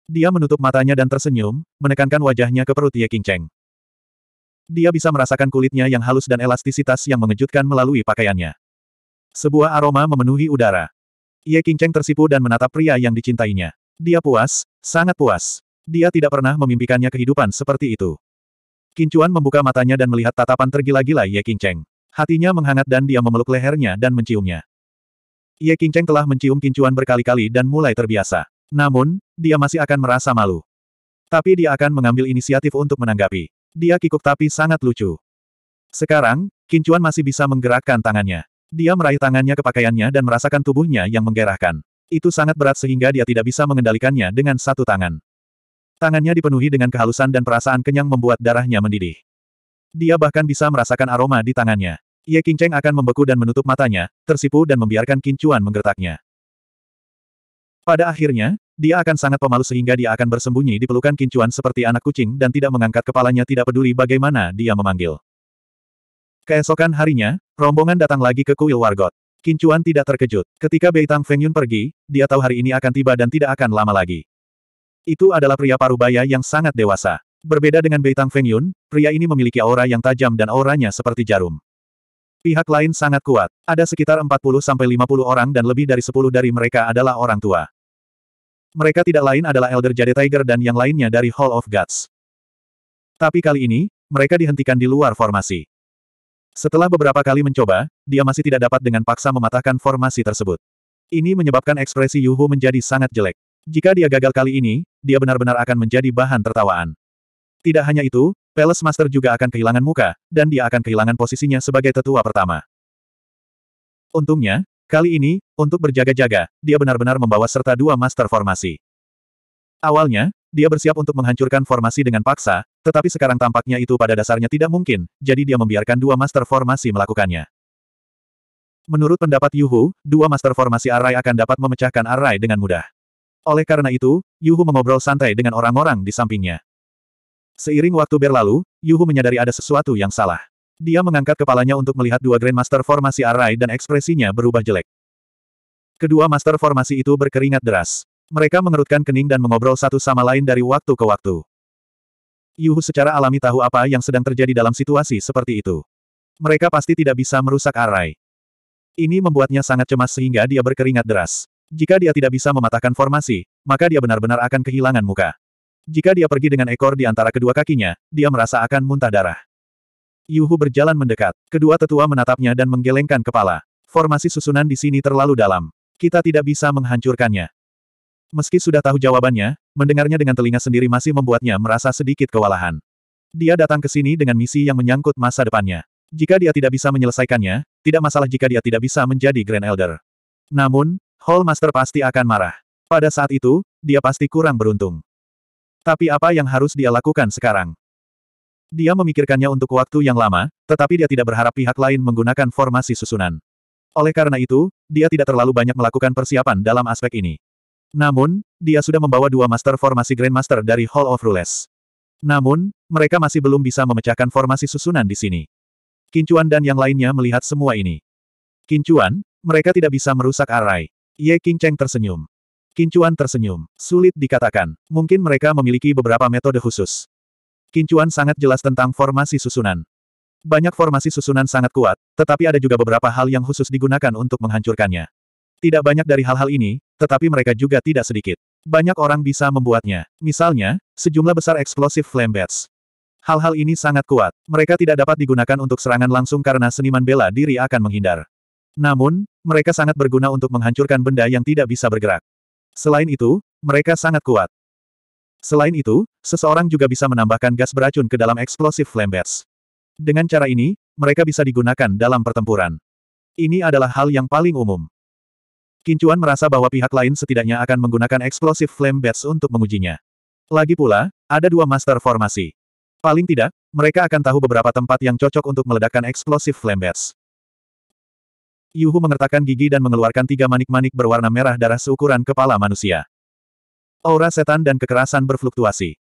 Dia menutup matanya dan tersenyum, menekankan wajahnya ke perut Ye Dia bisa merasakan kulitnya yang halus dan elastisitas yang mengejutkan melalui pakaiannya. Sebuah aroma memenuhi udara. Ye Qingcheng tersipu dan menatap pria yang dicintainya. Dia puas, sangat puas. Dia tidak pernah memimpikannya kehidupan seperti itu. Kincuan membuka matanya dan melihat tatapan tergila-gila Ye Qingcheng. Hatinya menghangat dan dia memeluk lehernya dan menciumnya. Ye Qingcheng telah mencium Kincuan berkali-kali dan mulai terbiasa. Namun, dia masih akan merasa malu. Tapi dia akan mengambil inisiatif untuk menanggapi. Dia kikuk tapi sangat lucu. Sekarang, Kincuan masih bisa menggerakkan tangannya. Dia meraih tangannya ke pakaiannya dan merasakan tubuhnya yang menggerahkan. Itu sangat berat sehingga dia tidak bisa mengendalikannya dengan satu tangan. Tangannya dipenuhi dengan kehalusan dan perasaan kenyang membuat darahnya mendidih. Dia bahkan bisa merasakan aroma di tangannya. Ye Qingcheng akan membeku dan menutup matanya, tersipu dan membiarkan kincuan menggertaknya. Pada akhirnya, dia akan sangat pemalu sehingga dia akan bersembunyi di pelukan kincuan seperti anak kucing dan tidak mengangkat kepalanya tidak peduli bagaimana dia memanggil. Keesokan harinya, rombongan datang lagi ke kuil Wargot. Kincuan tidak terkejut. Ketika Beitang Fengyun pergi, dia tahu hari ini akan tiba dan tidak akan lama lagi. Itu adalah pria parubaya yang sangat dewasa. Berbeda dengan Beitang Fengyun, pria ini memiliki aura yang tajam dan auranya seperti jarum. Pihak lain sangat kuat. Ada sekitar 40-50 orang dan lebih dari 10 dari mereka adalah orang tua. Mereka tidak lain adalah Elder Jade Tiger dan yang lainnya dari Hall of Gods. Tapi kali ini, mereka dihentikan di luar formasi. Setelah beberapa kali mencoba, dia masih tidak dapat dengan paksa mematahkan formasi tersebut. Ini menyebabkan ekspresi Yuhu menjadi sangat jelek. Jika dia gagal kali ini, dia benar-benar akan menjadi bahan tertawaan. Tidak hanya itu, Palace Master juga akan kehilangan muka, dan dia akan kehilangan posisinya sebagai tetua pertama. Untungnya, kali ini, untuk berjaga-jaga, dia benar-benar membawa serta dua master formasi. Awalnya, dia bersiap untuk menghancurkan formasi dengan paksa, tetapi sekarang tampaknya itu pada dasarnya tidak mungkin, jadi dia membiarkan dua master formasi melakukannya. Menurut pendapat Yuhu, dua master formasi Arai akan dapat memecahkan Arai dengan mudah. Oleh karena itu, Yuhu mengobrol santai dengan orang-orang di sampingnya. Seiring waktu berlalu, Yuhu menyadari ada sesuatu yang salah. Dia mengangkat kepalanya untuk melihat dua Grandmaster formasi Arai dan ekspresinya berubah jelek. Kedua master formasi itu berkeringat deras. Mereka mengerutkan kening dan mengobrol satu sama lain dari waktu ke waktu. Yuhu secara alami tahu apa yang sedang terjadi dalam situasi seperti itu. Mereka pasti tidak bisa merusak arai. Ini membuatnya sangat cemas sehingga dia berkeringat deras. Jika dia tidak bisa mematahkan formasi, maka dia benar-benar akan kehilangan muka. Jika dia pergi dengan ekor di antara kedua kakinya, dia merasa akan muntah darah. Yuhu berjalan mendekat. Kedua tetua menatapnya dan menggelengkan kepala. Formasi susunan di sini terlalu dalam. Kita tidak bisa menghancurkannya. Meski sudah tahu jawabannya, mendengarnya dengan telinga sendiri masih membuatnya merasa sedikit kewalahan. Dia datang ke sini dengan misi yang menyangkut masa depannya. Jika dia tidak bisa menyelesaikannya, tidak masalah jika dia tidak bisa menjadi Grand Elder. Namun, Hall Master pasti akan marah. Pada saat itu, dia pasti kurang beruntung. Tapi apa yang harus dia lakukan sekarang? Dia memikirkannya untuk waktu yang lama, tetapi dia tidak berharap pihak lain menggunakan formasi susunan. Oleh karena itu, dia tidak terlalu banyak melakukan persiapan dalam aspek ini. Namun, dia sudah membawa dua master formasi Grandmaster dari Hall of Rules. Namun, mereka masih belum bisa memecahkan formasi susunan di sini. Kincuan dan yang lainnya melihat semua ini. Kincuan, mereka tidak bisa merusak arai. Ye Qingcheng tersenyum. Kincuan tersenyum. Sulit dikatakan. Mungkin mereka memiliki beberapa metode khusus. Kincuan sangat jelas tentang formasi susunan. Banyak formasi susunan sangat kuat, tetapi ada juga beberapa hal yang khusus digunakan untuk menghancurkannya. Tidak banyak dari hal-hal ini, tetapi mereka juga tidak sedikit. Banyak orang bisa membuatnya. Misalnya, sejumlah besar eksplosif flame bats. Hal-hal ini sangat kuat. Mereka tidak dapat digunakan untuk serangan langsung karena seniman bela diri akan menghindar. Namun, mereka sangat berguna untuk menghancurkan benda yang tidak bisa bergerak. Selain itu, mereka sangat kuat. Selain itu, seseorang juga bisa menambahkan gas beracun ke dalam eksplosif flame bats. Dengan cara ini, mereka bisa digunakan dalam pertempuran. Ini adalah hal yang paling umum. Kincuan merasa bahwa pihak lain setidaknya akan menggunakan eksplosif flame bats untuk mengujinya. Lagi pula, ada dua master formasi. Paling tidak, mereka akan tahu beberapa tempat yang cocok untuk meledakkan eksplosif flame bats. Yuhu mengertakkan gigi dan mengeluarkan tiga manik-manik berwarna merah darah seukuran kepala manusia. Aura setan dan kekerasan berfluktuasi.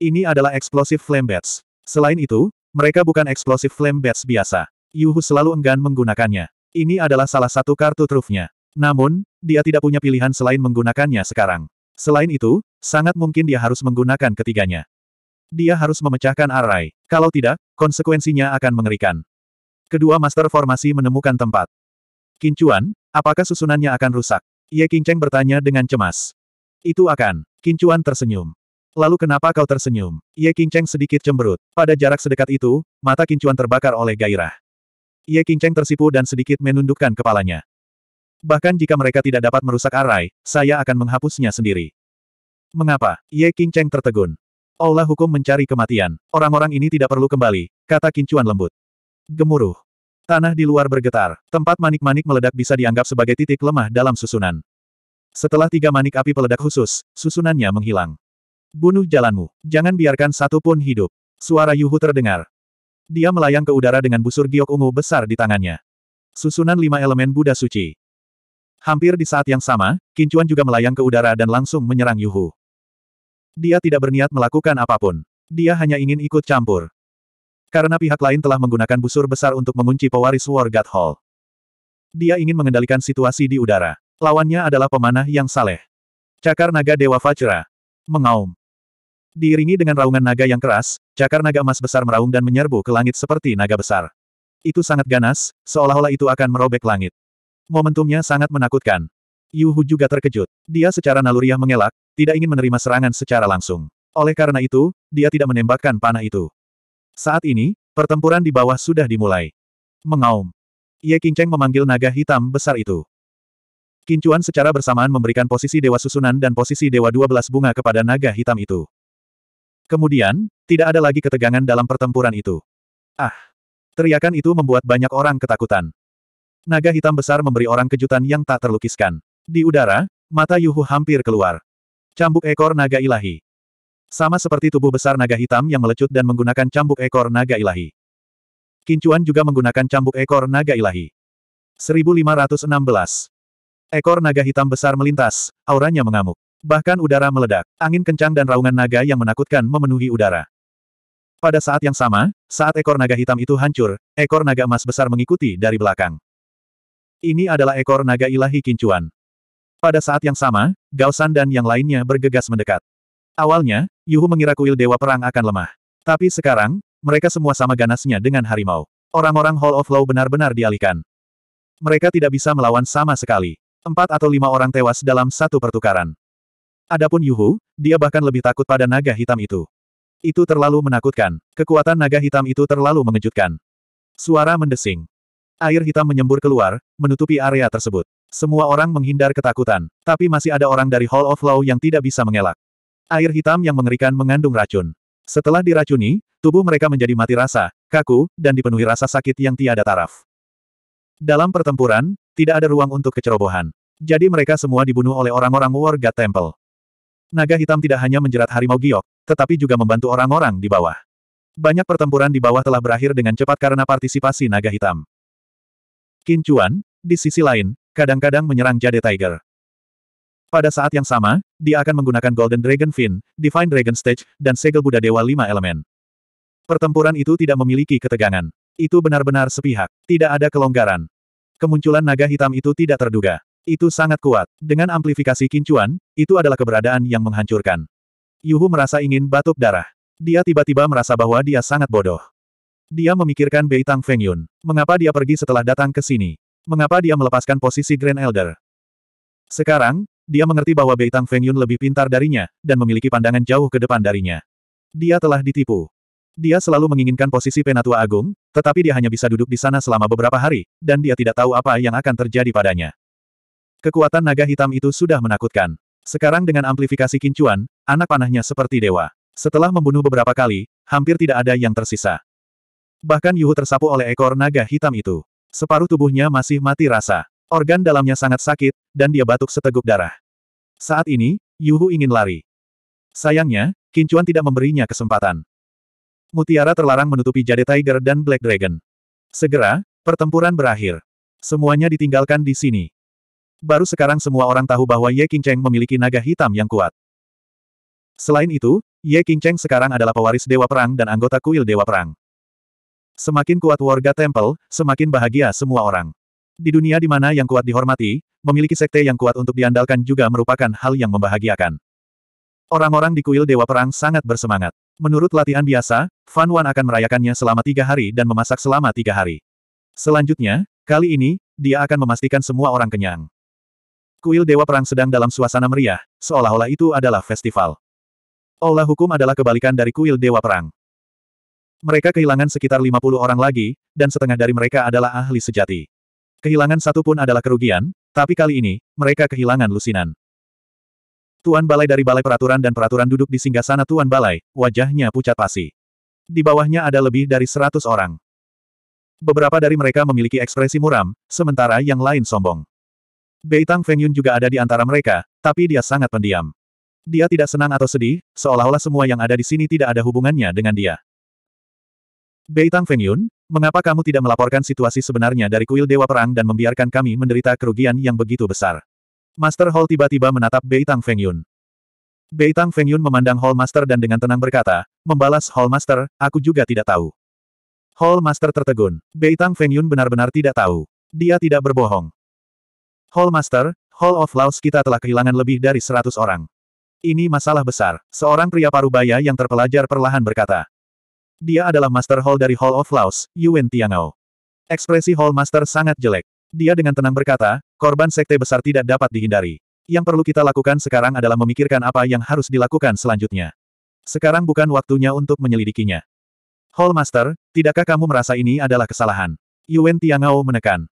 Ini adalah eksplosif flame bats. Selain itu, mereka bukan eksplosif flame bats biasa. Yuhu selalu enggan menggunakannya. Ini adalah salah satu kartu trufnya. Namun, dia tidak punya pilihan selain menggunakannya sekarang. Selain itu, sangat mungkin dia harus menggunakan ketiganya. Dia harus memecahkan arai. Kalau tidak, konsekuensinya akan mengerikan. Kedua master formasi menemukan tempat. Kincuan, apakah susunannya akan rusak? Ye Qingcheng bertanya dengan cemas. Itu akan. Kincuan tersenyum. Lalu kenapa kau tersenyum? Ye Qingcheng sedikit cemberut. Pada jarak sedekat itu, mata Kincuan terbakar oleh gairah. Ye Qingcheng tersipu dan sedikit menundukkan kepalanya. Bahkan jika mereka tidak dapat merusak arai, saya akan menghapusnya sendiri. Mengapa? Ye King Cheng tertegun. Allah hukum mencari kematian. Orang-orang ini tidak perlu kembali, kata Kincuan lembut. Gemuruh. Tanah di luar bergetar. Tempat manik-manik meledak bisa dianggap sebagai titik lemah dalam susunan. Setelah tiga manik api peledak khusus, susunannya menghilang. Bunuh jalanmu. Jangan biarkan satu pun hidup. Suara Yuhu terdengar. Dia melayang ke udara dengan busur giok ungu besar di tangannya. Susunan lima elemen Buddha suci. Hampir di saat yang sama, Kincuan juga melayang ke udara dan langsung menyerang Yuhu. Dia tidak berniat melakukan apapun. Dia hanya ingin ikut campur. Karena pihak lain telah menggunakan busur besar untuk mengunci pewaris War God Hall. Dia ingin mengendalikan situasi di udara. Lawannya adalah pemanah yang saleh. Cakar naga Dewa Fajra. Mengaum. Diiringi dengan raungan naga yang keras, cakar naga emas besar meraung dan menyerbu ke langit seperti naga besar. Itu sangat ganas, seolah-olah itu akan merobek langit. Momentumnya sangat menakutkan. Yuhu juga terkejut. Dia secara naluriah mengelak, tidak ingin menerima serangan secara langsung. Oleh karena itu, dia tidak menembakkan panah itu. Saat ini, pertempuran di bawah sudah dimulai. Mengaum. Ye Qingcheng memanggil naga hitam besar itu. Kincuan secara bersamaan memberikan posisi Dewa Susunan dan posisi Dewa 12 Bunga kepada naga hitam itu. Kemudian, tidak ada lagi ketegangan dalam pertempuran itu. Ah! Teriakan itu membuat banyak orang ketakutan. Naga hitam besar memberi orang kejutan yang tak terlukiskan. Di udara, mata Yuhu hampir keluar. Cambuk ekor naga ilahi. Sama seperti tubuh besar naga hitam yang melecut dan menggunakan cambuk ekor naga ilahi. Kincuan juga menggunakan cambuk ekor naga ilahi. 1516. Ekor naga hitam besar melintas, auranya mengamuk. Bahkan udara meledak, angin kencang dan raungan naga yang menakutkan memenuhi udara. Pada saat yang sama, saat ekor naga hitam itu hancur, ekor naga emas besar mengikuti dari belakang. Ini adalah ekor naga ilahi kincuan. Pada saat yang sama, Gaosan dan yang lainnya bergegas mendekat. Awalnya, Yuhu mengira kuil Dewa Perang akan lemah. Tapi sekarang, mereka semua sama ganasnya dengan harimau. Orang-orang Hall of Law benar-benar dialihkan. Mereka tidak bisa melawan sama sekali. Empat atau lima orang tewas dalam satu pertukaran. Adapun Yuhu, dia bahkan lebih takut pada naga hitam itu. Itu terlalu menakutkan. Kekuatan naga hitam itu terlalu mengejutkan. Suara mendesing. Air hitam menyembur keluar, menutupi area tersebut. Semua orang menghindar ketakutan, tapi masih ada orang dari Hall of Law yang tidak bisa mengelak. Air hitam yang mengerikan mengandung racun. Setelah diracuni, tubuh mereka menjadi mati rasa, kaku, dan dipenuhi rasa sakit yang tiada taraf. Dalam pertempuran, tidak ada ruang untuk kecerobohan. Jadi mereka semua dibunuh oleh orang-orang War God Temple. Naga hitam tidak hanya menjerat harimau giok, tetapi juga membantu orang-orang di bawah. Banyak pertempuran di bawah telah berakhir dengan cepat karena partisipasi naga hitam. Qin Chuan, di sisi lain, kadang-kadang menyerang Jade Tiger. Pada saat yang sama, dia akan menggunakan Golden Dragon Fin, Divine Dragon Stage, dan Segel Buddha Dewa Lima Elemen. Pertempuran itu tidak memiliki ketegangan. Itu benar-benar sepihak. Tidak ada kelonggaran. Kemunculan naga hitam itu tidak terduga. Itu sangat kuat. Dengan amplifikasi kincuan, itu adalah keberadaan yang menghancurkan. Yuhu merasa ingin batuk darah. Dia tiba-tiba merasa bahwa dia sangat bodoh. Dia memikirkan Bei Tang Feng Yun. Mengapa dia pergi setelah datang ke sini? Mengapa dia melepaskan posisi Grand Elder? Sekarang, dia mengerti bahwa Bei Tang Feng Yun lebih pintar darinya, dan memiliki pandangan jauh ke depan darinya. Dia telah ditipu. Dia selalu menginginkan posisi Penatua Agung, tetapi dia hanya bisa duduk di sana selama beberapa hari, dan dia tidak tahu apa yang akan terjadi padanya. Kekuatan naga hitam itu sudah menakutkan. Sekarang dengan amplifikasi kincuan, anak panahnya seperti dewa. Setelah membunuh beberapa kali, hampir tidak ada yang tersisa. Bahkan Yuhu tersapu oleh ekor naga hitam itu. Separuh tubuhnya masih mati rasa. Organ dalamnya sangat sakit, dan dia batuk seteguk darah. Saat ini, Yuhu ingin lari. Sayangnya, Kincuan tidak memberinya kesempatan. Mutiara terlarang menutupi Jade Tiger dan Black Dragon. Segera, pertempuran berakhir. Semuanya ditinggalkan di sini. Baru sekarang semua orang tahu bahwa Ye Qingcheng memiliki naga hitam yang kuat. Selain itu, Ye Qingcheng sekarang adalah pewaris Dewa Perang dan anggota kuil Dewa Perang. Semakin kuat warga Temple, semakin bahagia semua orang. Di dunia di mana yang kuat dihormati, memiliki sekte yang kuat untuk diandalkan juga merupakan hal yang membahagiakan. Orang-orang di kuil Dewa Perang sangat bersemangat. Menurut latihan biasa, Fan Wan akan merayakannya selama tiga hari dan memasak selama tiga hari. Selanjutnya, kali ini, dia akan memastikan semua orang kenyang. Kuil Dewa Perang sedang dalam suasana meriah, seolah-olah itu adalah festival. Olah hukum adalah kebalikan dari kuil Dewa Perang. Mereka kehilangan sekitar 50 orang lagi, dan setengah dari mereka adalah ahli sejati. Kehilangan satu pun adalah kerugian, tapi kali ini, mereka kehilangan lusinan. Tuan Balai dari Balai Peraturan dan Peraturan duduk di singgah sana Tuan Balai, wajahnya pucat pasi. Di bawahnya ada lebih dari 100 orang. Beberapa dari mereka memiliki ekspresi muram, sementara yang lain sombong. Beitang Feng Yun juga ada di antara mereka, tapi dia sangat pendiam. Dia tidak senang atau sedih, seolah-olah semua yang ada di sini tidak ada hubungannya dengan dia. Beitang Fengyun, mengapa kamu tidak melaporkan situasi sebenarnya dari kuil Dewa Perang dan membiarkan kami menderita kerugian yang begitu besar? Master Hall tiba-tiba menatap Beitang Fengyun. Beitang Fengyun memandang Hall Master dan dengan tenang berkata, membalas Hall Master, aku juga tidak tahu. Hall Master tertegun. Beitang Fengyun benar-benar tidak tahu. Dia tidak berbohong. Hall Master, Hall of Laos kita telah kehilangan lebih dari seratus orang. Ini masalah besar. Seorang pria parubaya yang terpelajar perlahan berkata. Dia adalah Master Hall dari Hall of Laos, Yuan Tiangao. Ekspresi Hall Master sangat jelek. Dia dengan tenang berkata, korban sekte besar tidak dapat dihindari. Yang perlu kita lakukan sekarang adalah memikirkan apa yang harus dilakukan selanjutnya. Sekarang bukan waktunya untuk menyelidikinya. Hall Master, tidakkah kamu merasa ini adalah kesalahan? Yuan Tiangao menekan.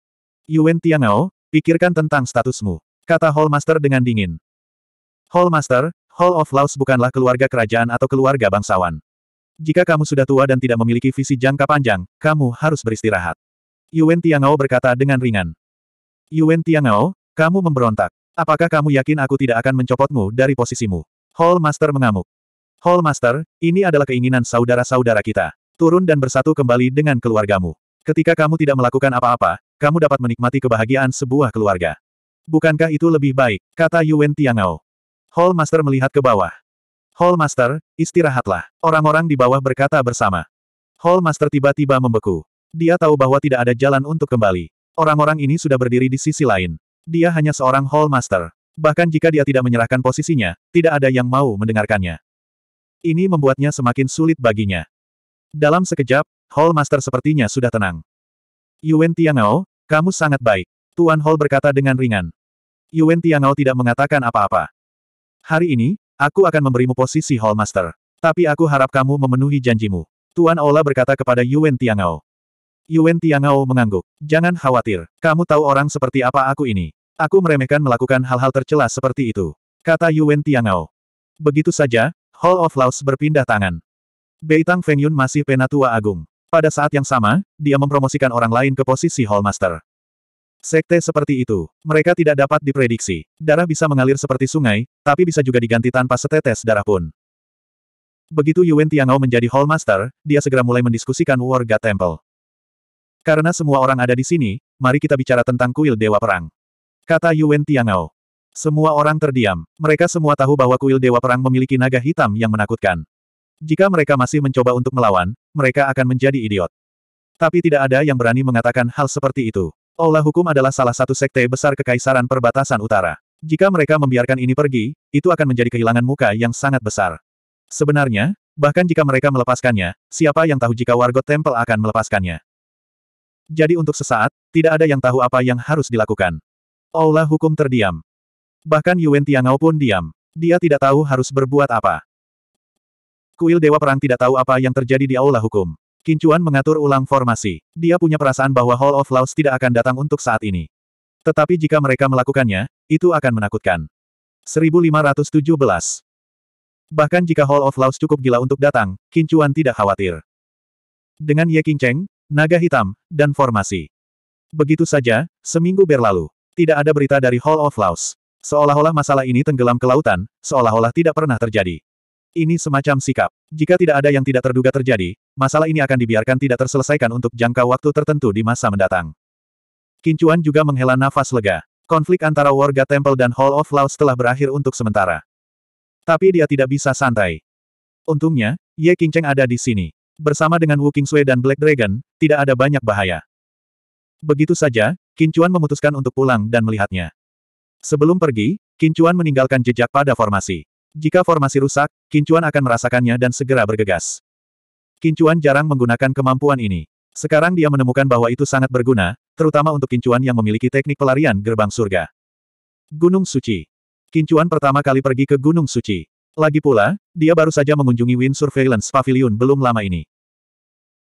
Yuan Tiangao, pikirkan tentang statusmu. Kata Hall Master dengan dingin. Hall Master, Hall of Laos bukanlah keluarga kerajaan atau keluarga bangsawan. Jika kamu sudah tua dan tidak memiliki visi jangka panjang, kamu harus beristirahat. Yuan Tiangao berkata dengan ringan. Yuan Tiangao, kamu memberontak. Apakah kamu yakin aku tidak akan mencopotmu dari posisimu? Hall Master mengamuk. Hall Master, ini adalah keinginan saudara-saudara kita. Turun dan bersatu kembali dengan keluargamu. Ketika kamu tidak melakukan apa-apa, kamu dapat menikmati kebahagiaan sebuah keluarga. Bukankah itu lebih baik? Kata Yuan Tiangao. Hall Master melihat ke bawah. Hall Master, istirahatlah. Orang-orang di bawah berkata bersama. Hall Master tiba-tiba membeku. Dia tahu bahwa tidak ada jalan untuk kembali. Orang-orang ini sudah berdiri di sisi lain. Dia hanya seorang Hall Master. Bahkan jika dia tidak menyerahkan posisinya, tidak ada yang mau mendengarkannya. Ini membuatnya semakin sulit baginya. Dalam sekejap, Hall Master sepertinya sudah tenang. Yuan Tiangao, kamu sangat baik. Tuan Hall berkata dengan ringan. Yuan Tiangao tidak mengatakan apa-apa. Hari ini, Aku akan memberimu posisi Hall Master. Tapi aku harap kamu memenuhi janjimu. Tuan Ola berkata kepada Yuan Tiangao. Yuan Tiangao mengangguk. Jangan khawatir, kamu tahu orang seperti apa aku ini. Aku meremehkan melakukan hal-hal tercela seperti itu. Kata Yuan Tiangao. Begitu saja, Hall of Laos berpindah tangan. Beitang Feng Yun masih penatua agung. Pada saat yang sama, dia mempromosikan orang lain ke posisi Hall Master. Sekte seperti itu, mereka tidak dapat diprediksi. Darah bisa mengalir seperti sungai, tapi bisa juga diganti tanpa setetes darah pun. Begitu Yuan Tiangao menjadi Hallmaster, dia segera mulai mendiskusikan warga Temple. Karena semua orang ada di sini, mari kita bicara tentang kuil Dewa Perang. Kata Yuan Tiangao. Semua orang terdiam. Mereka semua tahu bahwa kuil Dewa Perang memiliki naga hitam yang menakutkan. Jika mereka masih mencoba untuk melawan, mereka akan menjadi idiot. Tapi tidak ada yang berani mengatakan hal seperti itu. Aula Hukum adalah salah satu sekte besar Kekaisaran Perbatasan Utara. Jika mereka membiarkan ini pergi, itu akan menjadi kehilangan muka yang sangat besar. Sebenarnya, bahkan jika mereka melepaskannya, siapa yang tahu jika wargot Temple akan melepaskannya. Jadi untuk sesaat, tidak ada yang tahu apa yang harus dilakukan. Aula Hukum terdiam. Bahkan Yuen Tiangau pun diam. Dia tidak tahu harus berbuat apa. Kuil Dewa Perang tidak tahu apa yang terjadi di Aula Hukum. Kincuan mengatur ulang formasi. Dia punya perasaan bahwa Hall of Laws tidak akan datang untuk saat ini. Tetapi jika mereka melakukannya, itu akan menakutkan. 1517 Bahkan jika Hall of Laws cukup gila untuk datang, Kincuan tidak khawatir. Dengan Ye Cheng, naga hitam, dan formasi. Begitu saja, seminggu berlalu. Tidak ada berita dari Hall of Laws. Seolah-olah masalah ini tenggelam ke lautan, seolah-olah tidak pernah terjadi. Ini semacam sikap. Jika tidak ada yang tidak terduga terjadi, masalah ini akan dibiarkan tidak terselesaikan untuk jangka waktu tertentu di masa mendatang. Kincuan juga menghela nafas lega. Konflik antara warga Temple dan Hall of Laws telah berakhir untuk sementara. Tapi dia tidak bisa santai. Untungnya, Ye Qingcheng ada di sini. Bersama dengan Wu Qingsui dan Black Dragon, tidak ada banyak bahaya. Begitu saja, Kincuan memutuskan untuk pulang dan melihatnya. Sebelum pergi, Kincuan meninggalkan jejak pada formasi. Jika formasi rusak, Kincuan akan merasakannya dan segera bergegas. Kincuan jarang menggunakan kemampuan ini. Sekarang dia menemukan bahwa itu sangat berguna, terutama untuk Kincuan yang memiliki teknik pelarian gerbang surga. Gunung Suci Kincuan pertama kali pergi ke Gunung Suci. Lagi pula, dia baru saja mengunjungi Wind Surveillance Pavilion belum lama ini.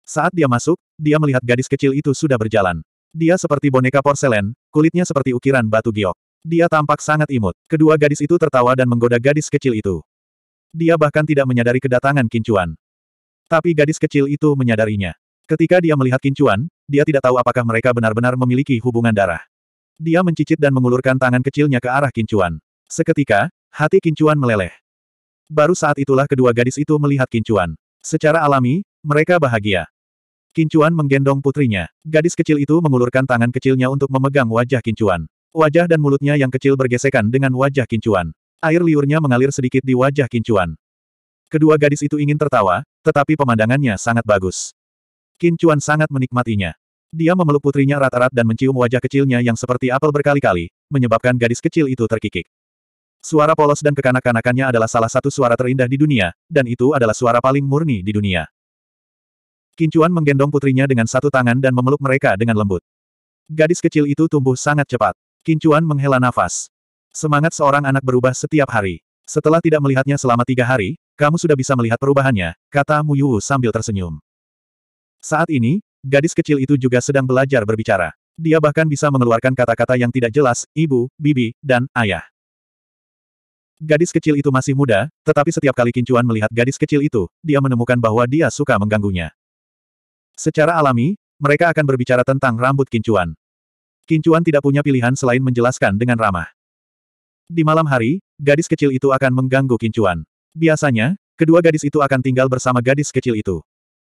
Saat dia masuk, dia melihat gadis kecil itu sudah berjalan. Dia seperti boneka porselen, kulitnya seperti ukiran batu giok. Dia tampak sangat imut. Kedua gadis itu tertawa dan menggoda gadis kecil itu. Dia bahkan tidak menyadari kedatangan Kincuan. Tapi gadis kecil itu menyadarinya. Ketika dia melihat Kincuan, dia tidak tahu apakah mereka benar-benar memiliki hubungan darah. Dia mencicit dan mengulurkan tangan kecilnya ke arah Kincuan. Seketika, hati Kincuan meleleh. Baru saat itulah kedua gadis itu melihat Kincuan. Secara alami, mereka bahagia. Kincuan menggendong putrinya. Gadis kecil itu mengulurkan tangan kecilnya untuk memegang wajah Kincuan. Wajah dan mulutnya yang kecil bergesekan dengan wajah kincuan. Air liurnya mengalir sedikit di wajah kincuan. Kedua gadis itu ingin tertawa, tetapi pemandangannya sangat bagus. Kincuan sangat menikmatinya. Dia memeluk putrinya rata-rat dan mencium wajah kecilnya yang seperti apel berkali-kali, menyebabkan gadis kecil itu terkikik. Suara polos dan kekanak-kanakannya adalah salah satu suara terindah di dunia, dan itu adalah suara paling murni di dunia. Kincuan menggendong putrinya dengan satu tangan dan memeluk mereka dengan lembut. Gadis kecil itu tumbuh sangat cepat. Kincuan menghela nafas. Semangat seorang anak berubah setiap hari. Setelah tidak melihatnya selama tiga hari, kamu sudah bisa melihat perubahannya, kata Mu Yu sambil tersenyum. Saat ini, gadis kecil itu juga sedang belajar berbicara. Dia bahkan bisa mengeluarkan kata-kata yang tidak jelas, ibu, bibi, dan ayah. Gadis kecil itu masih muda, tetapi setiap kali Kincuan melihat gadis kecil itu, dia menemukan bahwa dia suka mengganggunya. Secara alami, mereka akan berbicara tentang rambut Kincuan. Kincuan tidak punya pilihan selain menjelaskan dengan ramah. Di malam hari, gadis kecil itu akan mengganggu Kincuan. Biasanya, kedua gadis itu akan tinggal bersama gadis kecil itu.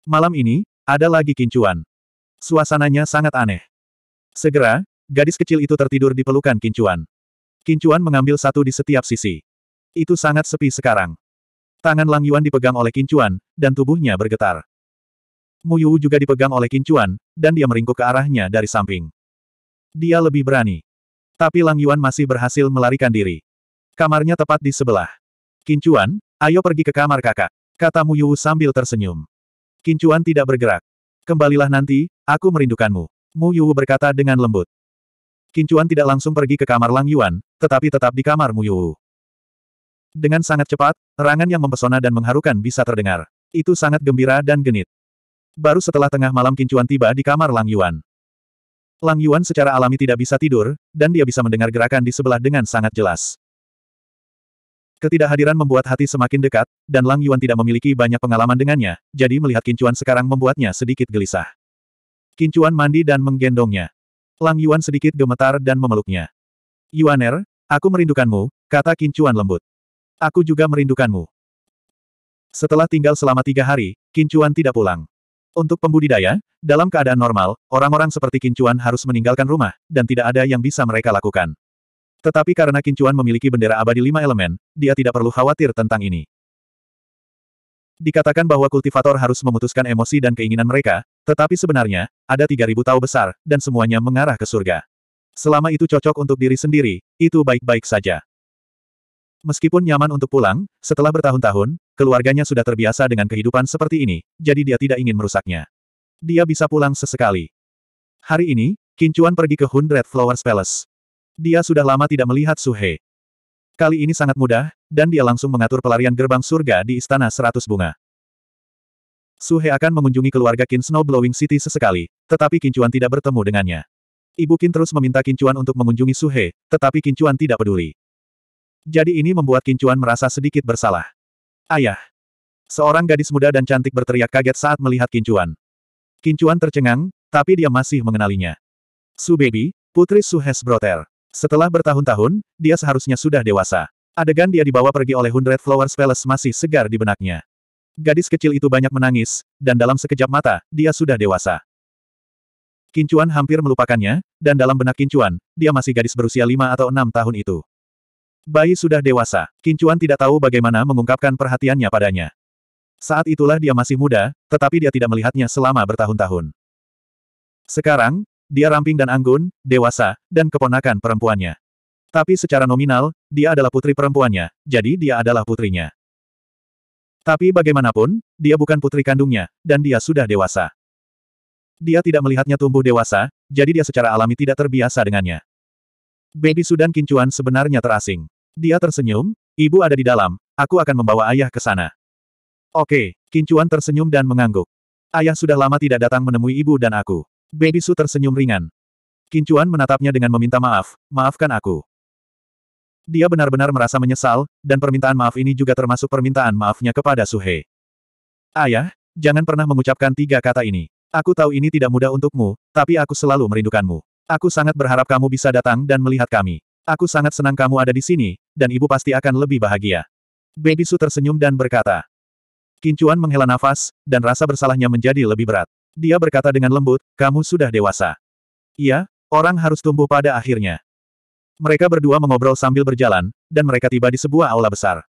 Malam ini, ada lagi Kincuan. Suasananya sangat aneh. Segera, gadis kecil itu tertidur di pelukan Kincuan. Kincuan mengambil satu di setiap sisi. Itu sangat sepi sekarang. Tangan Lang Yuan dipegang oleh Kincuan, dan tubuhnya bergetar. Mu Yu juga dipegang oleh Kincuan, dan dia meringkuk ke arahnya dari samping. Dia lebih berani. Tapi Lang Yuan masih berhasil melarikan diri. Kamarnya tepat di sebelah. Kincuan, ayo pergi ke kamar kakak. Kata Mu Yuwu sambil tersenyum. Kincuan tidak bergerak. Kembalilah nanti, aku merindukanmu. Mu Yuwu berkata dengan lembut. Kincuan tidak langsung pergi ke kamar Lang Yuan, tetapi tetap di kamar Mu Yuwu. Dengan sangat cepat, rangan yang mempesona dan mengharukan bisa terdengar. Itu sangat gembira dan genit. Baru setelah tengah malam Kincuan tiba di kamar Lang Yuan. Lang Yuan secara alami tidak bisa tidur, dan dia bisa mendengar gerakan di sebelah dengan sangat jelas. Ketidakhadiran membuat hati semakin dekat, dan Lang Yuan tidak memiliki banyak pengalaman dengannya, jadi melihat Kincuan sekarang membuatnya sedikit gelisah. Kincuan mandi dan menggendongnya. Lang Yuan sedikit gemetar dan memeluknya. Yuaner, aku merindukanmu, kata Kincuan lembut. Aku juga merindukanmu. Setelah tinggal selama tiga hari, Kincuan tidak pulang. Untuk pembudidaya, dalam keadaan normal, orang-orang seperti Kincuan harus meninggalkan rumah, dan tidak ada yang bisa mereka lakukan. Tetapi karena Kincuan memiliki bendera abadi lima elemen, dia tidak perlu khawatir tentang ini. Dikatakan bahwa kultivator harus memutuskan emosi dan keinginan mereka, tetapi sebenarnya, ada 3.000 tau besar, dan semuanya mengarah ke surga. Selama itu cocok untuk diri sendiri, itu baik-baik saja. Meskipun nyaman untuk pulang, setelah bertahun-tahun, keluarganya sudah terbiasa dengan kehidupan seperti ini, jadi dia tidak ingin merusaknya. Dia bisa pulang sesekali. Hari ini, Kincuan pergi ke Hundred Flowers Palace. Dia sudah lama tidak melihat Suhe. Kali ini sangat mudah, dan dia langsung mengatur pelarian gerbang surga di Istana Seratus Bunga. Suhe akan mengunjungi keluarga Kin Snowblowing City sesekali, tetapi Kincuan tidak bertemu dengannya. Ibu Kin terus meminta Kincuan untuk mengunjungi Suhe, tetapi Kincuan tidak peduli. Jadi ini membuat Kincuan merasa sedikit bersalah. Ayah. Seorang gadis muda dan cantik berteriak kaget saat melihat Kincuan. Kincuan tercengang, tapi dia masih mengenalinya. Su Baby, putri Suhes Broter. Setelah bertahun-tahun, dia seharusnya sudah dewasa. Adegan dia dibawa pergi oleh Hundred Flowers Palace masih segar di benaknya. Gadis kecil itu banyak menangis, dan dalam sekejap mata, dia sudah dewasa. Kincuan hampir melupakannya, dan dalam benak Kincuan, dia masih gadis berusia lima atau enam tahun itu. Bayi sudah dewasa, Kincuan tidak tahu bagaimana mengungkapkan perhatiannya padanya. Saat itulah dia masih muda, tetapi dia tidak melihatnya selama bertahun-tahun. Sekarang, dia ramping dan anggun, dewasa, dan keponakan perempuannya. Tapi secara nominal, dia adalah putri perempuannya, jadi dia adalah putrinya. Tapi bagaimanapun, dia bukan putri kandungnya, dan dia sudah dewasa. Dia tidak melihatnya tumbuh dewasa, jadi dia secara alami tidak terbiasa dengannya. Baby Sudan Kincuan sebenarnya terasing. Dia tersenyum, ibu ada di dalam, aku akan membawa ayah ke sana. Oke, Kincuan tersenyum dan mengangguk. Ayah sudah lama tidak datang menemui ibu dan aku. Baby Su tersenyum ringan. Kincuan menatapnya dengan meminta maaf, maafkan aku. Dia benar-benar merasa menyesal, dan permintaan maaf ini juga termasuk permintaan maafnya kepada Suhe. Ayah, jangan pernah mengucapkan tiga kata ini. Aku tahu ini tidak mudah untukmu, tapi aku selalu merindukanmu. Aku sangat berharap kamu bisa datang dan melihat kami. Aku sangat senang kamu ada di sini, dan ibu pasti akan lebih bahagia. Baby Su tersenyum dan berkata. Kincuan menghela nafas, dan rasa bersalahnya menjadi lebih berat. Dia berkata dengan lembut, kamu sudah dewasa. Iya, orang harus tumbuh pada akhirnya. Mereka berdua mengobrol sambil berjalan, dan mereka tiba di sebuah aula besar.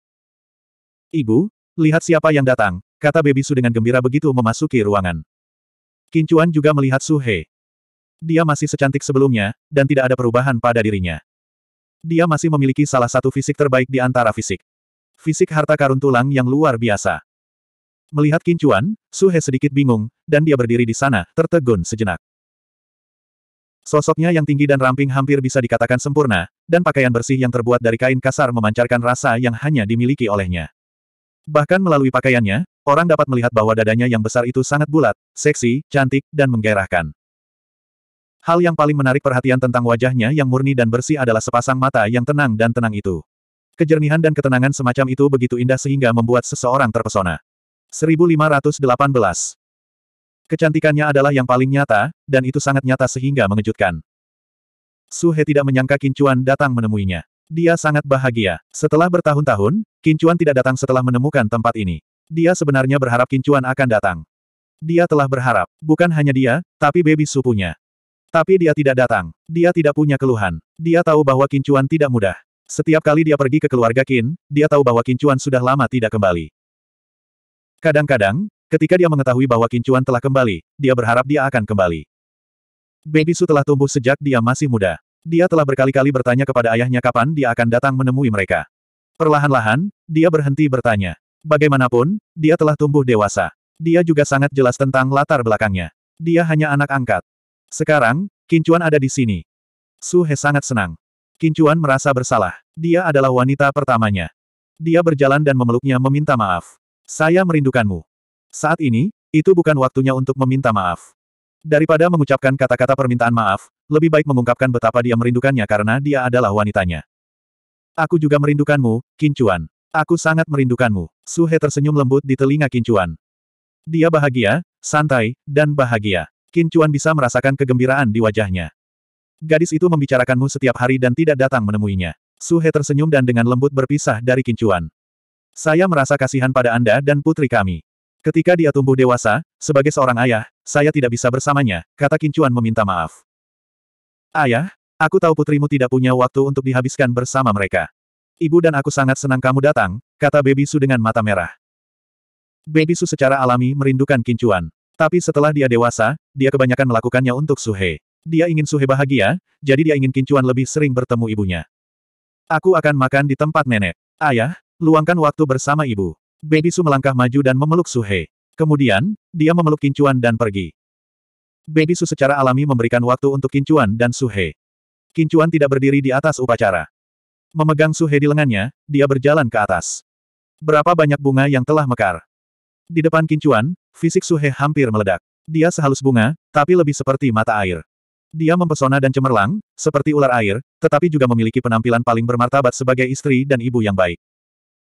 Ibu, lihat siapa yang datang, kata Baby Su dengan gembira begitu memasuki ruangan. Kincuan juga melihat Su He. Dia masih secantik sebelumnya, dan tidak ada perubahan pada dirinya. Dia masih memiliki salah satu fisik terbaik di antara fisik. Fisik harta karun tulang yang luar biasa. Melihat Kincuan, Suhe sedikit bingung, dan dia berdiri di sana, tertegun sejenak. Sosoknya yang tinggi dan ramping hampir bisa dikatakan sempurna, dan pakaian bersih yang terbuat dari kain kasar memancarkan rasa yang hanya dimiliki olehnya. Bahkan melalui pakaiannya, orang dapat melihat bahwa dadanya yang besar itu sangat bulat, seksi, cantik, dan menggairahkan. Hal yang paling menarik perhatian tentang wajahnya yang murni dan bersih adalah sepasang mata yang tenang dan tenang itu. Kejernihan dan ketenangan semacam itu begitu indah sehingga membuat seseorang terpesona. 1518 Kecantikannya adalah yang paling nyata, dan itu sangat nyata sehingga mengejutkan. Suhe tidak menyangka Kincuan datang menemuinya. Dia sangat bahagia. Setelah bertahun-tahun, Kincuan tidak datang setelah menemukan tempat ini. Dia sebenarnya berharap Kincuan akan datang. Dia telah berharap, bukan hanya dia, tapi baby supunya. Tapi dia tidak datang. Dia tidak punya keluhan. Dia tahu bahwa Kincuan tidak mudah. Setiap kali dia pergi ke keluarga Kin, dia tahu bahwa Kincuan sudah lama tidak kembali. Kadang-kadang, ketika dia mengetahui bahwa Kincuan telah kembali, dia berharap dia akan kembali. Baby Su telah tumbuh sejak dia masih muda. Dia telah berkali-kali bertanya kepada ayahnya kapan dia akan datang menemui mereka. Perlahan-lahan, dia berhenti bertanya. Bagaimanapun, dia telah tumbuh dewasa. Dia juga sangat jelas tentang latar belakangnya. Dia hanya anak angkat. Sekarang, Kincuan ada di sini. Su He sangat senang. Kincuan merasa bersalah. Dia adalah wanita pertamanya. Dia berjalan dan memeluknya meminta maaf. Saya merindukanmu. Saat ini, itu bukan waktunya untuk meminta maaf. Daripada mengucapkan kata-kata permintaan maaf, lebih baik mengungkapkan betapa dia merindukannya karena dia adalah wanitanya. Aku juga merindukanmu, Kincuan. Aku sangat merindukanmu. Suhe tersenyum lembut di telinga Kincuan. Dia bahagia, santai, dan bahagia. Qin Chuan bisa merasakan kegembiraan di wajahnya. Gadis itu membicarakanmu setiap hari dan tidak datang menemuinya. Su He tersenyum dan dengan lembut berpisah dari Qin Chuan. Saya merasa kasihan pada Anda dan putri kami. Ketika dia tumbuh dewasa, sebagai seorang ayah, saya tidak bisa bersamanya, kata Qin Chuan meminta maaf. Ayah, aku tahu putrimu tidak punya waktu untuk dihabiskan bersama mereka. Ibu dan aku sangat senang kamu datang, kata Baby Su dengan mata merah. Baby Su secara alami merindukan Qin Chuan. Tapi setelah dia dewasa, dia kebanyakan melakukannya untuk Suhe. Dia ingin Suhe bahagia, jadi dia ingin Kincuan lebih sering bertemu ibunya. Aku akan makan di tempat nenek. Ayah, luangkan waktu bersama ibu. Baby Su melangkah maju dan memeluk Suhe. Kemudian, dia memeluk Kincuan dan pergi. Baby Su secara alami memberikan waktu untuk Kincuan dan Suhe. Kincuan tidak berdiri di atas upacara. Memegang Suhe di lengannya, dia berjalan ke atas. Berapa banyak bunga yang telah mekar? Di depan Kincuan, Fisik Suhe hampir meledak. Dia sehalus bunga, tapi lebih seperti mata air. Dia mempesona dan cemerlang, seperti ular air, tetapi juga memiliki penampilan paling bermartabat sebagai istri dan ibu yang baik.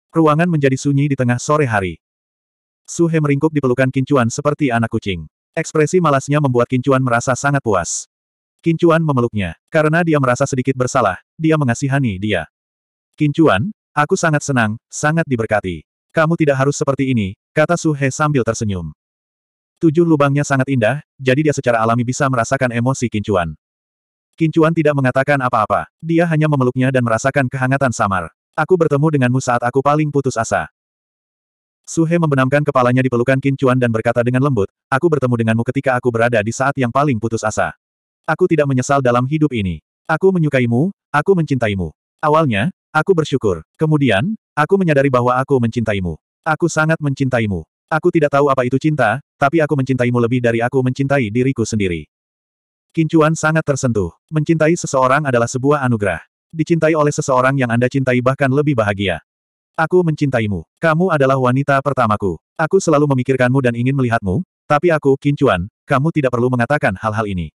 Ruangan menjadi sunyi di tengah sore hari. Suhe meringkuk di pelukan Kincuan seperti anak kucing. Ekspresi malasnya membuat Kincuan merasa sangat puas. Kincuan memeluknya. Karena dia merasa sedikit bersalah, dia mengasihani dia. Kincuan, aku sangat senang, sangat diberkati. Kamu tidak harus seperti ini, kata Suhe sambil tersenyum. Tujuh lubangnya sangat indah, jadi dia secara alami bisa merasakan emosi Kincuan. Kincuan tidak mengatakan apa-apa, dia hanya memeluknya dan merasakan kehangatan samar. Aku bertemu denganmu saat aku paling putus asa. Suhe membenamkan kepalanya di pelukan Kincuan dan berkata dengan lembut, aku bertemu denganmu ketika aku berada di saat yang paling putus asa. Aku tidak menyesal dalam hidup ini. Aku menyukaimu, aku mencintaimu. Awalnya, aku bersyukur. Kemudian, Aku menyadari bahwa aku mencintaimu. Aku sangat mencintaimu. Aku tidak tahu apa itu cinta, tapi aku mencintaimu lebih dari aku mencintai diriku sendiri. Kincuan sangat tersentuh. Mencintai seseorang adalah sebuah anugerah. Dicintai oleh seseorang yang Anda cintai bahkan lebih bahagia. Aku mencintaimu. Kamu adalah wanita pertamaku. Aku selalu memikirkanmu dan ingin melihatmu, tapi aku, Kincuan, kamu tidak perlu mengatakan hal-hal ini.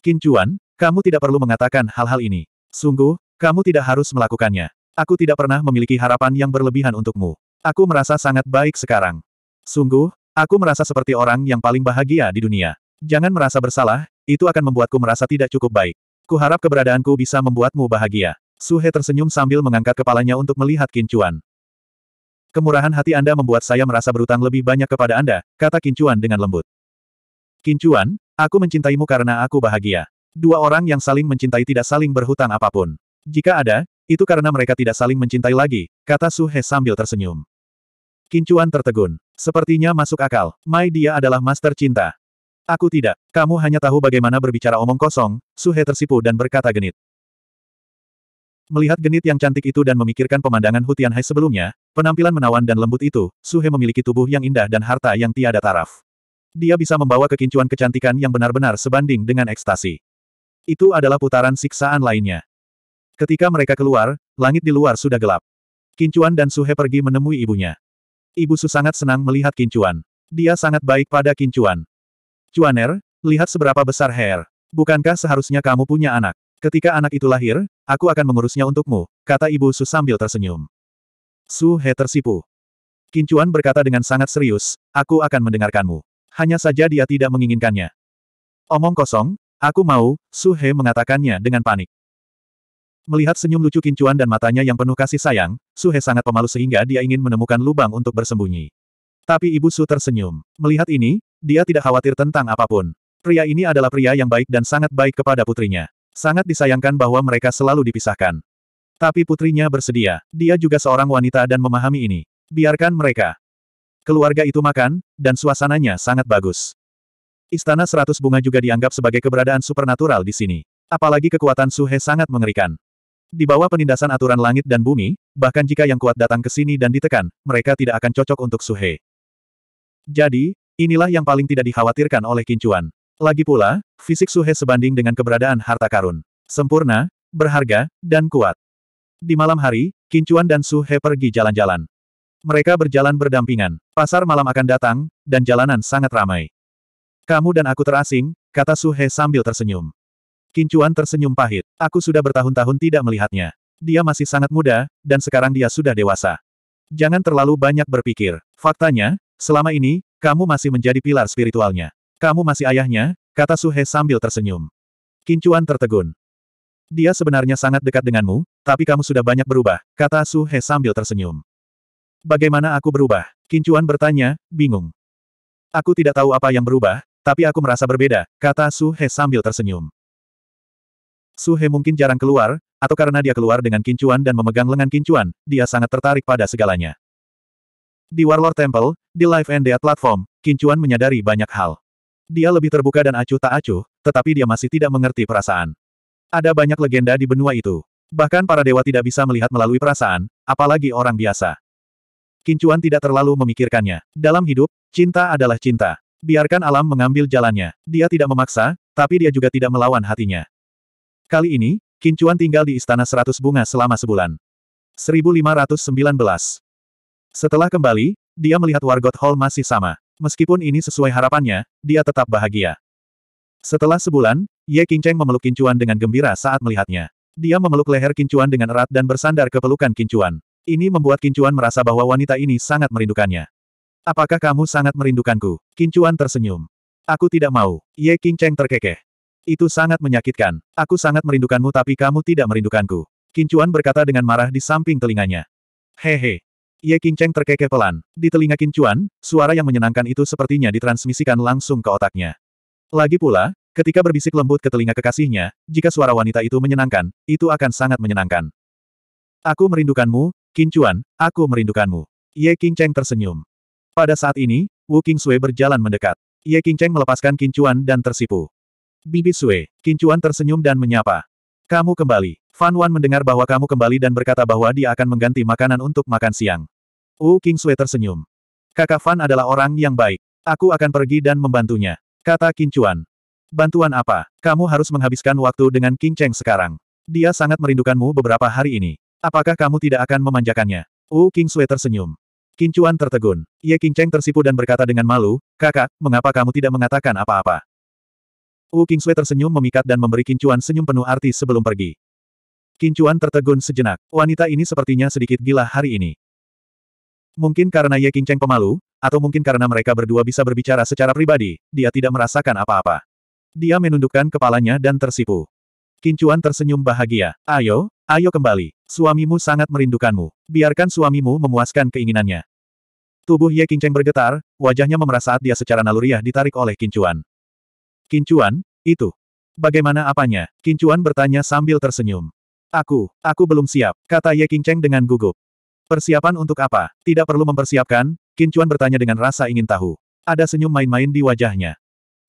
Kincuan, kamu tidak perlu mengatakan hal-hal ini. Sungguh, kamu tidak harus melakukannya. Aku tidak pernah memiliki harapan yang berlebihan untukmu. Aku merasa sangat baik sekarang. Sungguh, aku merasa seperti orang yang paling bahagia di dunia. Jangan merasa bersalah, itu akan membuatku merasa tidak cukup baik. Kuharap keberadaanku bisa membuatmu bahagia. Suhe tersenyum sambil mengangkat kepalanya untuk melihat Kincuan. Kemurahan hati Anda membuat saya merasa berutang lebih banyak kepada Anda, kata Kincuan dengan lembut. Kincuan, aku mencintaimu karena aku bahagia. Dua orang yang saling mencintai tidak saling berhutang apapun. Jika ada, itu karena mereka tidak saling mencintai lagi, kata Su He sambil tersenyum. Kincuan tertegun. Sepertinya masuk akal. Mai dia adalah master cinta. Aku tidak. Kamu hanya tahu bagaimana berbicara omong kosong, Su He tersipu dan berkata genit. Melihat genit yang cantik itu dan memikirkan pemandangan Hutian Hai sebelumnya, penampilan menawan dan lembut itu, Su He memiliki tubuh yang indah dan harta yang tiada taraf. Dia bisa membawa kekincuan kecantikan yang benar-benar sebanding dengan ekstasi. Itu adalah putaran siksaan lainnya. Ketika mereka keluar, langit di luar sudah gelap. Kincuan dan Suhe pergi menemui ibunya. Ibu Su sangat senang melihat Kincuan. Dia sangat baik pada Kincuan. Cuaner, lihat seberapa besar Her. Bukankah seharusnya kamu punya anak? Ketika anak itu lahir, aku akan mengurusnya untukmu, kata Ibu Su sambil tersenyum. Su He tersipu. Kincuan berkata dengan sangat serius, aku akan mendengarkanmu. Hanya saja dia tidak menginginkannya. Omong kosong, aku mau, Su He mengatakannya dengan panik. Melihat senyum lucu kincuan dan matanya yang penuh kasih sayang, Suhe sangat pemalu sehingga dia ingin menemukan lubang untuk bersembunyi. Tapi Ibu Su tersenyum. Melihat ini, dia tidak khawatir tentang apapun. Pria ini adalah pria yang baik dan sangat baik kepada putrinya. Sangat disayangkan bahwa mereka selalu dipisahkan. Tapi putrinya bersedia. Dia juga seorang wanita dan memahami ini. Biarkan mereka. Keluarga itu makan, dan suasananya sangat bagus. Istana Seratus Bunga juga dianggap sebagai keberadaan supernatural di sini. Apalagi kekuatan Suhe sangat mengerikan. Di bawah penindasan aturan langit dan bumi, bahkan jika yang kuat datang ke sini dan ditekan, mereka tidak akan cocok untuk Suhe. Jadi, inilah yang paling tidak dikhawatirkan oleh Kincuan. Lagi pula, fisik Suhe sebanding dengan keberadaan harta karun. Sempurna, berharga, dan kuat. Di malam hari, Kincuan dan Suhe pergi jalan-jalan. Mereka berjalan berdampingan. Pasar malam akan datang, dan jalanan sangat ramai. Kamu dan aku terasing, kata Suhe sambil tersenyum. Kincuan tersenyum pahit. Aku sudah bertahun-tahun tidak melihatnya. Dia masih sangat muda, dan sekarang dia sudah dewasa. Jangan terlalu banyak berpikir. Faktanya, selama ini, kamu masih menjadi pilar spiritualnya. Kamu masih ayahnya, kata Suhe sambil tersenyum. Kincuan tertegun. Dia sebenarnya sangat dekat denganmu, tapi kamu sudah banyak berubah, kata Su Suhe sambil tersenyum. Bagaimana aku berubah? Kincuan bertanya, bingung. Aku tidak tahu apa yang berubah, tapi aku merasa berbeda, kata Su He sambil tersenyum. Suhe mungkin jarang keluar, atau karena dia keluar dengan kincuan dan memegang lengan kincuan, dia sangat tertarik pada segalanya. Di Warlord Temple, di Life and Death Platform, kincuan menyadari banyak hal. Dia lebih terbuka dan acuh tak acuh, tetapi dia masih tidak mengerti perasaan. Ada banyak legenda di benua itu. Bahkan para dewa tidak bisa melihat melalui perasaan, apalagi orang biasa. Kincuan tidak terlalu memikirkannya. Dalam hidup, cinta adalah cinta. Biarkan alam mengambil jalannya. Dia tidak memaksa, tapi dia juga tidak melawan hatinya. Kali ini, Kincuan tinggal di Istana Seratus Bunga selama sebulan. 1519 Setelah kembali, dia melihat Wargot Hall masih sama. Meskipun ini sesuai harapannya, dia tetap bahagia. Setelah sebulan, Ye Qingcheng memeluk Kincuan dengan gembira saat melihatnya. Dia memeluk leher Kincuan dengan erat dan bersandar ke pelukan Kincuan. Ini membuat Kincuan merasa bahwa wanita ini sangat merindukannya. Apakah kamu sangat merindukanku? Kincuan tersenyum. Aku tidak mau. Ye Qingcheng terkekeh. Itu sangat menyakitkan. Aku sangat merindukanmu tapi kamu tidak merindukanku. Kincuan berkata dengan marah di samping telinganya. Hehe. Ye Kinceng terkekeh pelan. Di telinga Kincuan, suara yang menyenangkan itu sepertinya ditransmisikan langsung ke otaknya. Lagi pula, ketika berbisik lembut ke telinga kekasihnya, jika suara wanita itu menyenangkan, itu akan sangat menyenangkan. Aku merindukanmu, Kincuan, aku merindukanmu. Ye Kinceng tersenyum. Pada saat ini, Wu Kingsui berjalan mendekat. Ye Kinceng melepaskan Kincuan dan tersipu. Bibi Sue, Kincuan tersenyum dan menyapa. Kamu kembali. Fan Wan mendengar bahwa kamu kembali dan berkata bahwa dia akan mengganti makanan untuk makan siang. Wu King Sue tersenyum. Kakak Fan adalah orang yang baik. Aku akan pergi dan membantunya. Kata Kincuan. Bantuan apa? Kamu harus menghabiskan waktu dengan King Cheng sekarang. Dia sangat merindukanmu beberapa hari ini. Apakah kamu tidak akan memanjakannya? Wu King Sue tersenyum. Kincuan tertegun. Ye King Cheng tersipu dan berkata dengan malu, Kakak, mengapa kamu tidak mengatakan apa-apa? Wu Qingsui tersenyum memikat dan memberi Kincuan senyum penuh arti sebelum pergi. Kincuan tertegun sejenak. Wanita ini sepertinya sedikit gila hari ini. Mungkin karena Ye Qingcheng pemalu, atau mungkin karena mereka berdua bisa berbicara secara pribadi, dia tidak merasakan apa-apa. Dia menundukkan kepalanya dan tersipu. Kincuan tersenyum bahagia. Ayo, ayo kembali. Suamimu sangat merindukanmu. Biarkan suamimu memuaskan keinginannya. Tubuh Ye Qingcheng bergetar, wajahnya memerah saat dia secara naluriah ditarik oleh Kincuan. Kincuan, itu. Bagaimana apanya? Kincuan bertanya sambil tersenyum. Aku, aku belum siap, kata Ye Qingcheng dengan gugup. Persiapan untuk apa? Tidak perlu mempersiapkan, Kincuan bertanya dengan rasa ingin tahu. Ada senyum main-main di wajahnya.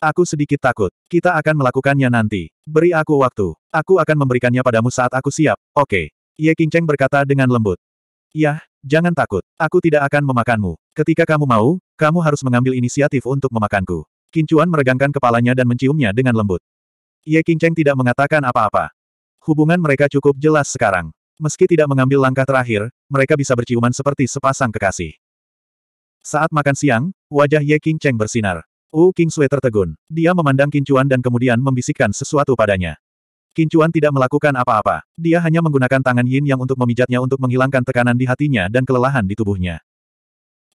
Aku sedikit takut. Kita akan melakukannya nanti. Beri aku waktu. Aku akan memberikannya padamu saat aku siap, oke. Okay. Ye Qingcheng berkata dengan lembut. Yah, jangan takut. Aku tidak akan memakanmu. Ketika kamu mau, kamu harus mengambil inisiatif untuk memakanku. Kincuan meregangkan kepalanya dan menciumnya dengan lembut. Ye Qingcheng tidak mengatakan apa-apa. Hubungan mereka cukup jelas sekarang. Meski tidak mengambil langkah terakhir, mereka bisa berciuman seperti sepasang kekasih. Saat makan siang, wajah Ye Qingcheng bersinar. Wu Qingsui tertegun. Dia memandang Kincuan dan kemudian membisikkan sesuatu padanya. Kincuan tidak melakukan apa-apa. Dia hanya menggunakan tangan Yin yang untuk memijatnya untuk menghilangkan tekanan di hatinya dan kelelahan di tubuhnya.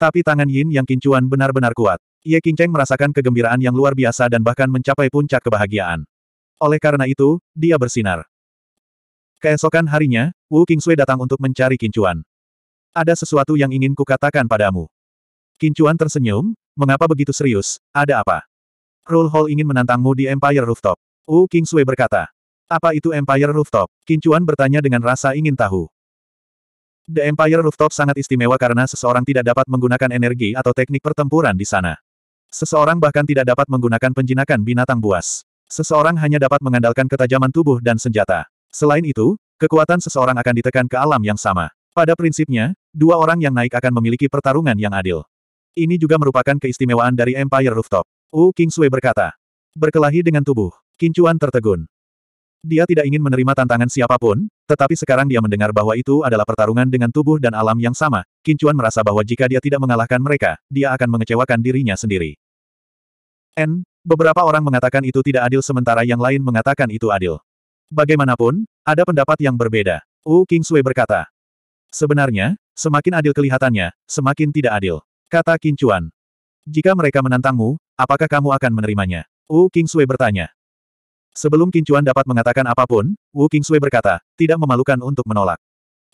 Tapi tangan Yin yang Kincuan benar-benar kuat. Ye Qingcheng merasakan kegembiraan yang luar biasa dan bahkan mencapai puncak kebahagiaan. Oleh karena itu, dia bersinar. Keesokan harinya, Wu Qingsui datang untuk mencari Kincuan. Ada sesuatu yang ingin kukatakan padamu. Kincuan tersenyum, mengapa begitu serius, ada apa? Rule Hall ingin menantangmu di Empire Rooftop. Wu Qingsui berkata. Apa itu Empire Rooftop? Kincuan bertanya dengan rasa ingin tahu. The Empire Rooftop sangat istimewa karena seseorang tidak dapat menggunakan energi atau teknik pertempuran di sana. Seseorang bahkan tidak dapat menggunakan penjinakan binatang buas. Seseorang hanya dapat mengandalkan ketajaman tubuh dan senjata. Selain itu, kekuatan seseorang akan ditekan ke alam yang sama. Pada prinsipnya, dua orang yang naik akan memiliki pertarungan yang adil. Ini juga merupakan keistimewaan dari Empire Rooftop. Wu Kingsui berkata. Berkelahi dengan tubuh, Kincuan tertegun. Dia tidak ingin menerima tantangan siapapun, tetapi sekarang dia mendengar bahwa itu adalah pertarungan dengan tubuh dan alam yang sama. Kincuan merasa bahwa jika dia tidak mengalahkan mereka, dia akan mengecewakan dirinya sendiri. N, beberapa orang mengatakan itu tidak adil sementara yang lain mengatakan itu adil. Bagaimanapun, ada pendapat yang berbeda. Wu King Sui berkata. Sebenarnya, semakin adil kelihatannya, semakin tidak adil. Kata Qin Chuan. Jika mereka menantangmu, apakah kamu akan menerimanya? Wu King Sui bertanya. Sebelum Qin Chuan dapat mengatakan apapun, Wu King Sui berkata, tidak memalukan untuk menolak.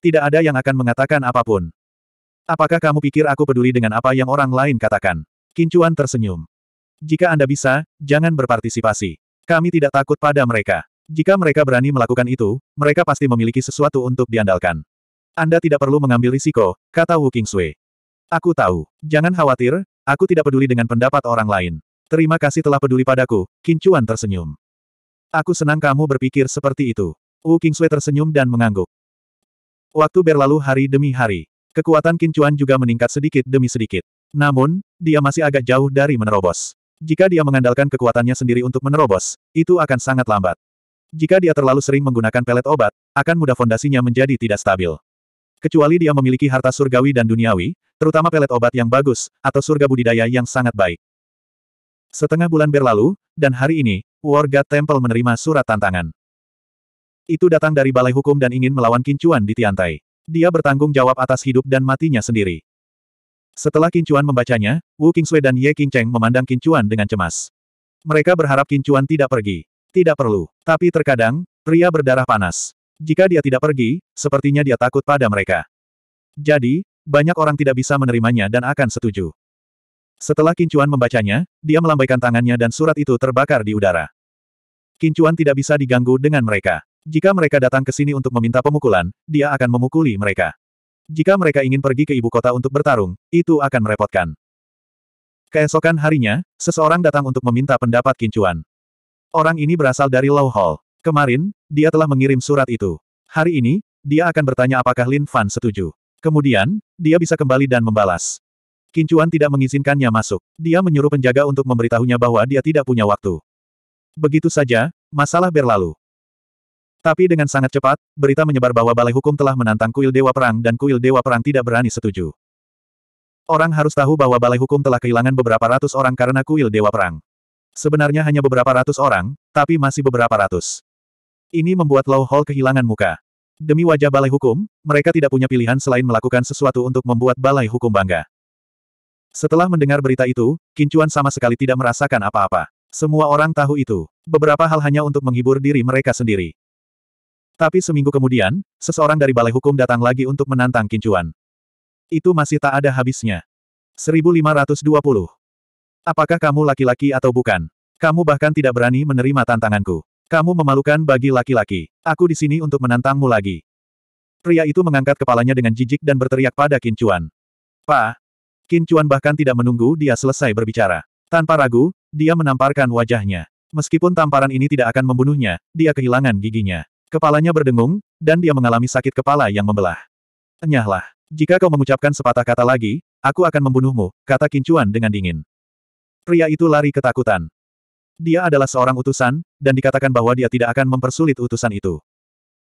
Tidak ada yang akan mengatakan apapun. Apakah kamu pikir aku peduli dengan apa yang orang lain katakan? Qin Chuan tersenyum. Jika Anda bisa, jangan berpartisipasi. Kami tidak takut pada mereka. Jika mereka berani melakukan itu, mereka pasti memiliki sesuatu untuk diandalkan. Anda tidak perlu mengambil risiko, kata Wu Kingsui. Aku tahu. Jangan khawatir, aku tidak peduli dengan pendapat orang lain. Terima kasih telah peduli padaku, Kincuan tersenyum. Aku senang kamu berpikir seperti itu. Wu Kingsui tersenyum dan mengangguk. Waktu berlalu hari demi hari. Kekuatan Kincuan juga meningkat sedikit demi sedikit. Namun, dia masih agak jauh dari menerobos. Jika dia mengandalkan kekuatannya sendiri untuk menerobos, itu akan sangat lambat. Jika dia terlalu sering menggunakan pelet obat, akan mudah fondasinya menjadi tidak stabil. Kecuali dia memiliki harta surgawi dan duniawi, terutama pelet obat yang bagus, atau surga budidaya yang sangat baik. Setengah bulan berlalu, dan hari ini, warga God Temple menerima surat tantangan. Itu datang dari Balai Hukum dan ingin melawan Kincuan di Tiantai. Dia bertanggung jawab atas hidup dan matinya sendiri. Setelah Kincuan membacanya, Wu Kingsue dan Ye Qingcheng memandang Kincuan dengan cemas. Mereka berharap Kincuan tidak pergi. Tidak perlu. Tapi terkadang, pria berdarah panas. Jika dia tidak pergi, sepertinya dia takut pada mereka. Jadi, banyak orang tidak bisa menerimanya dan akan setuju. Setelah Kincuan membacanya, dia melambaikan tangannya dan surat itu terbakar di udara. Kincuan tidak bisa diganggu dengan mereka. Jika mereka datang ke sini untuk meminta pemukulan, dia akan memukuli mereka. Jika mereka ingin pergi ke ibu kota untuk bertarung, itu akan merepotkan. Keesokan harinya, seseorang datang untuk meminta pendapat Kincuan. Orang ini berasal dari Low Hall. Kemarin, dia telah mengirim surat itu. Hari ini, dia akan bertanya apakah Lin Fan setuju. Kemudian, dia bisa kembali dan membalas. Kincuan tidak mengizinkannya masuk. Dia menyuruh penjaga untuk memberitahunya bahwa dia tidak punya waktu. Begitu saja, masalah berlalu. Tapi dengan sangat cepat, berita menyebar bahwa Balai Hukum telah menantang kuil Dewa Perang dan kuil Dewa Perang tidak berani setuju. Orang harus tahu bahwa Balai Hukum telah kehilangan beberapa ratus orang karena kuil Dewa Perang. Sebenarnya hanya beberapa ratus orang, tapi masih beberapa ratus. Ini membuat Law Hall kehilangan muka. Demi wajah Balai Hukum, mereka tidak punya pilihan selain melakukan sesuatu untuk membuat Balai Hukum bangga. Setelah mendengar berita itu, Kincuan sama sekali tidak merasakan apa-apa. Semua orang tahu itu. Beberapa hal hanya untuk menghibur diri mereka sendiri. Tapi seminggu kemudian, seseorang dari Balai Hukum datang lagi untuk menantang Kincuan. Itu masih tak ada habisnya. 1520. Apakah kamu laki-laki atau bukan? Kamu bahkan tidak berani menerima tantanganku. Kamu memalukan bagi laki-laki. Aku di sini untuk menantangmu lagi. Pria itu mengangkat kepalanya dengan jijik dan berteriak pada Kincuan. Pa! Kincuan bahkan tidak menunggu dia selesai berbicara. Tanpa ragu, dia menamparkan wajahnya. Meskipun tamparan ini tidak akan membunuhnya, dia kehilangan giginya. Kepalanya berdengung, dan dia mengalami sakit kepala yang membelah. Enyahlah. Jika kau mengucapkan sepatah kata lagi, aku akan membunuhmu, kata Kincuan dengan dingin. Pria itu lari ketakutan. Dia adalah seorang utusan, dan dikatakan bahwa dia tidak akan mempersulit utusan itu.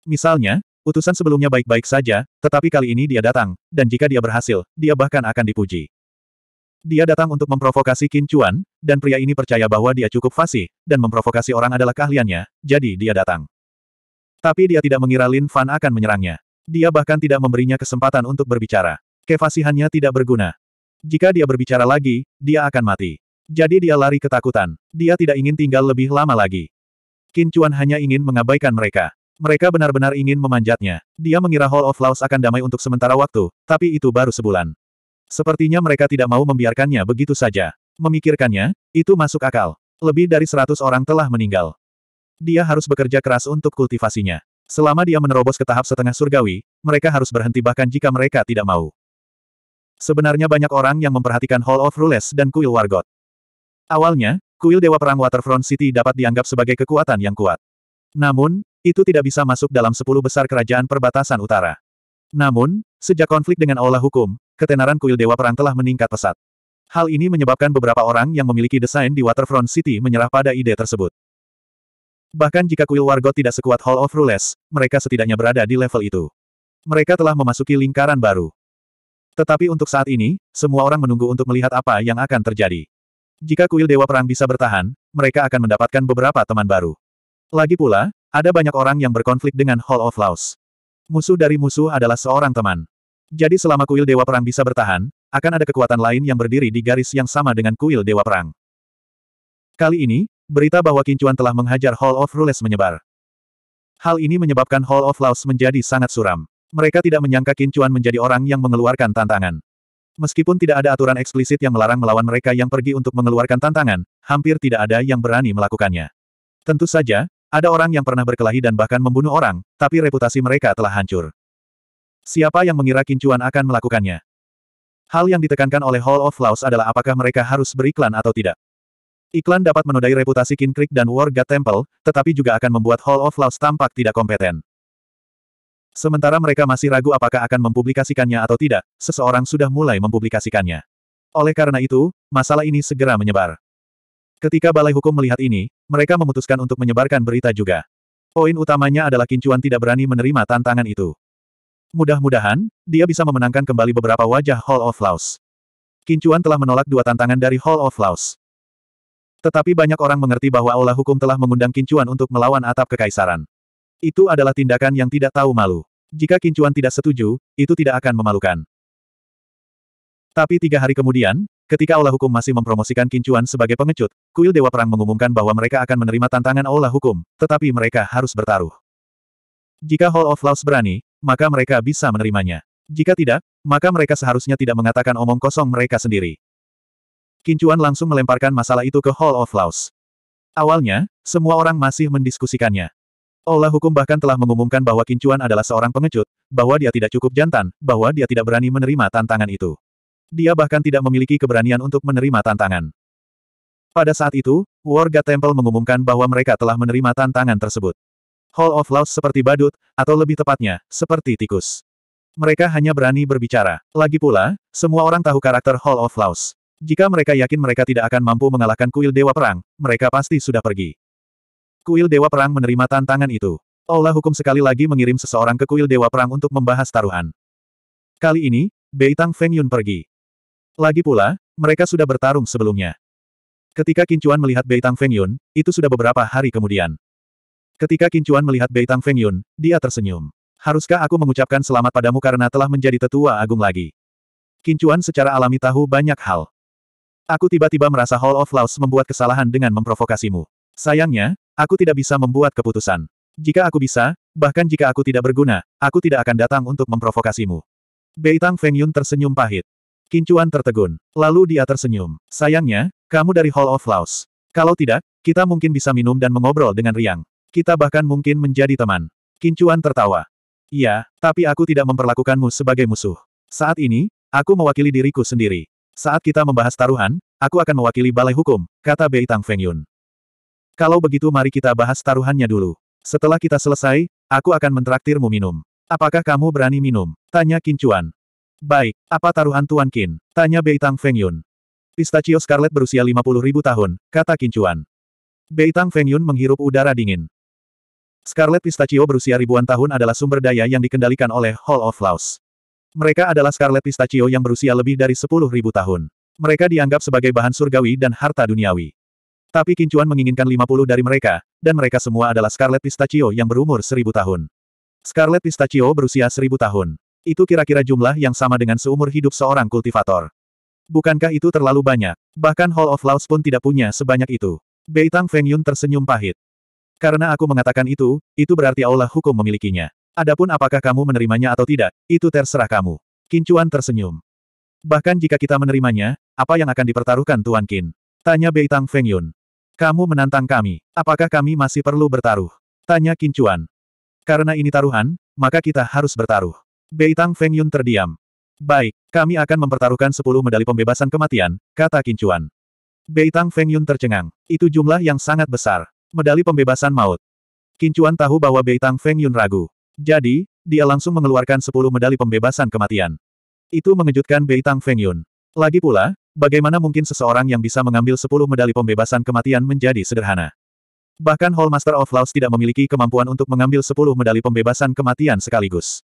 Misalnya, utusan sebelumnya baik-baik saja, tetapi kali ini dia datang, dan jika dia berhasil, dia bahkan akan dipuji. Dia datang untuk memprovokasi Kincuan, dan pria ini percaya bahwa dia cukup fasih, dan memprovokasi orang adalah keahliannya, jadi dia datang. Tapi dia tidak mengira Lin Fan akan menyerangnya. Dia bahkan tidak memberinya kesempatan untuk berbicara. Kefasihannya tidak berguna. Jika dia berbicara lagi, dia akan mati. Jadi dia lari ketakutan. Dia tidak ingin tinggal lebih lama lagi. Kincuan hanya ingin mengabaikan mereka. Mereka benar-benar ingin memanjatnya. Dia mengira Hall of Laws akan damai untuk sementara waktu, tapi itu baru sebulan. Sepertinya mereka tidak mau membiarkannya begitu saja. Memikirkannya, itu masuk akal. Lebih dari seratus orang telah meninggal dia harus bekerja keras untuk kultivasinya. Selama dia menerobos ke tahap setengah surgawi, mereka harus berhenti bahkan jika mereka tidak mau. Sebenarnya banyak orang yang memperhatikan Hall of Rules dan kuil Wargot. Awalnya, kuil Dewa Perang Waterfront City dapat dianggap sebagai kekuatan yang kuat. Namun, itu tidak bisa masuk dalam sepuluh besar kerajaan perbatasan utara. Namun, sejak konflik dengan Aula Hukum, ketenaran kuil Dewa Perang telah meningkat pesat. Hal ini menyebabkan beberapa orang yang memiliki desain di Waterfront City menyerah pada ide tersebut. Bahkan jika kuil Wargot tidak sekuat Hall of Rules, mereka setidaknya berada di level itu. Mereka telah memasuki lingkaran baru. Tetapi untuk saat ini, semua orang menunggu untuk melihat apa yang akan terjadi. Jika kuil Dewa Perang bisa bertahan, mereka akan mendapatkan beberapa teman baru. Lagi pula, ada banyak orang yang berkonflik dengan Hall of Laos. Musuh dari musuh adalah seorang teman. Jadi selama kuil Dewa Perang bisa bertahan, akan ada kekuatan lain yang berdiri di garis yang sama dengan kuil Dewa Perang. Kali ini, berita bahwa Kincuan telah menghajar Hall of Rules menyebar. Hal ini menyebabkan Hall of Laws menjadi sangat suram. Mereka tidak menyangka Kincuan menjadi orang yang mengeluarkan tantangan. Meskipun tidak ada aturan eksplisit yang melarang melawan mereka yang pergi untuk mengeluarkan tantangan, hampir tidak ada yang berani melakukannya. Tentu saja, ada orang yang pernah berkelahi dan bahkan membunuh orang, tapi reputasi mereka telah hancur. Siapa yang mengira Kincuan akan melakukannya? Hal yang ditekankan oleh Hall of Laws adalah apakah mereka harus beriklan atau tidak. Iklan dapat menodai reputasi King Creek dan War God Temple, tetapi juga akan membuat Hall of Laws tampak tidak kompeten. Sementara mereka masih ragu apakah akan mempublikasikannya atau tidak, seseorang sudah mulai mempublikasikannya. Oleh karena itu, masalah ini segera menyebar. Ketika Balai Hukum melihat ini, mereka memutuskan untuk menyebarkan berita juga. Poin utamanya adalah Kincuan tidak berani menerima tantangan itu. Mudah-mudahan, dia bisa memenangkan kembali beberapa wajah Hall of Laws. Kincuan telah menolak dua tantangan dari Hall of Laws. Tetapi banyak orang mengerti bahwa aula hukum telah mengundang Kincuan untuk melawan atap kekaisaran. Itu adalah tindakan yang tidak tahu malu. Jika Kincuan tidak setuju, itu tidak akan memalukan. Tapi tiga hari kemudian, ketika aula hukum masih mempromosikan Kincuan sebagai pengecut, kuil Dewa Perang mengumumkan bahwa mereka akan menerima tantangan aula hukum, tetapi mereka harus bertaruh. Jika Hall of Laws berani, maka mereka bisa menerimanya. Jika tidak, maka mereka seharusnya tidak mengatakan omong kosong mereka sendiri. Kincuan langsung melemparkan masalah itu ke Hall of Laws. Awalnya, semua orang masih mendiskusikannya. Olah hukum bahkan telah mengumumkan bahwa Kincuan adalah seorang pengecut, bahwa dia tidak cukup jantan, bahwa dia tidak berani menerima tantangan itu. Dia bahkan tidak memiliki keberanian untuk menerima tantangan. Pada saat itu, Warga Temple mengumumkan bahwa mereka telah menerima tantangan tersebut. Hall of Laws seperti badut, atau lebih tepatnya, seperti tikus. Mereka hanya berani berbicara. Lagi pula, semua orang tahu karakter Hall of Laws. Jika mereka yakin mereka tidak akan mampu mengalahkan kuil Dewa Perang, mereka pasti sudah pergi. Kuil Dewa Perang menerima tantangan itu. Allah hukum sekali lagi mengirim seseorang ke kuil Dewa Perang untuk membahas taruhan. Kali ini, Bei Tang Feng Yun pergi. Lagi pula, mereka sudah bertarung sebelumnya. Ketika Kincuan melihat Bei Tang Feng Yun, itu sudah beberapa hari kemudian. Ketika Kincuan melihat Bei Tang Feng Yun, dia tersenyum. Haruskah aku mengucapkan selamat padamu karena telah menjadi tetua agung lagi? Kincuan secara alami tahu banyak hal. Aku tiba-tiba merasa Hall of Laws membuat kesalahan dengan memprovokasimu. Sayangnya, aku tidak bisa membuat keputusan. Jika aku bisa, bahkan jika aku tidak berguna, aku tidak akan datang untuk memprovokasimu. Beitang Feng Yun tersenyum pahit. Kincuan tertegun. Lalu dia tersenyum. Sayangnya, kamu dari Hall of Laws. Kalau tidak, kita mungkin bisa minum dan mengobrol dengan Riang. Kita bahkan mungkin menjadi teman. Kincuan tertawa. Iya, tapi aku tidak memperlakukanmu sebagai musuh. Saat ini, aku mewakili diriku sendiri. Saat kita membahas taruhan, aku akan mewakili balai hukum, kata Bei Tang Feng Yun. Kalau begitu mari kita bahas taruhannya dulu. Setelah kita selesai, aku akan mentraktirmu minum. Apakah kamu berani minum? Tanya Qin Chuan. Baik, apa taruhan Tuan Qin? Tanya Bei Tang Feng Yun. Pistachio Scarlet berusia 50 ribu tahun, kata Qin Chuan. Bei Tang Feng Yun menghirup udara dingin. Scarlet Pistachio berusia ribuan tahun adalah sumber daya yang dikendalikan oleh Hall of Laos. Mereka adalah Scarlet Pistachio yang berusia lebih dari 10.000 tahun. Mereka dianggap sebagai bahan surgawi dan harta duniawi. Tapi Kincuan menginginkan 50 dari mereka, dan mereka semua adalah Scarlet Pistachio yang berumur 1.000 tahun. Scarlet Pistachio berusia 1.000 tahun. Itu kira-kira jumlah yang sama dengan seumur hidup seorang kultivator. Bukankah itu terlalu banyak? Bahkan Hall of Laos pun tidak punya sebanyak itu. Beitang Feng Yun tersenyum pahit. Karena aku mengatakan itu, itu berarti Allah hukum memilikinya. Adapun apakah kamu menerimanya atau tidak, itu terserah kamu. Kincuan tersenyum. Bahkan jika kita menerimanya, apa yang akan dipertaruhkan Tuan Qin? Tanya Tang Feng Yun. Kamu menantang kami. Apakah kami masih perlu bertaruh? Tanya Kincuan. Karena ini taruhan, maka kita harus bertaruh. Bei Tang Feng Yun terdiam. Baik, kami akan mempertaruhkan 10 medali pembebasan kematian, kata Kincuan. Tang Feng Yun tercengang. Itu jumlah yang sangat besar. Medali pembebasan maut. Kincuan tahu bahwa Bei Tang Feng Yun ragu. Jadi, dia langsung mengeluarkan sepuluh medali pembebasan kematian. Itu mengejutkan Beitang Feng Yun. Lagi pula, bagaimana mungkin seseorang yang bisa mengambil sepuluh medali pembebasan kematian menjadi sederhana? Bahkan Hall Master of Laos tidak memiliki kemampuan untuk mengambil sepuluh medali pembebasan kematian sekaligus.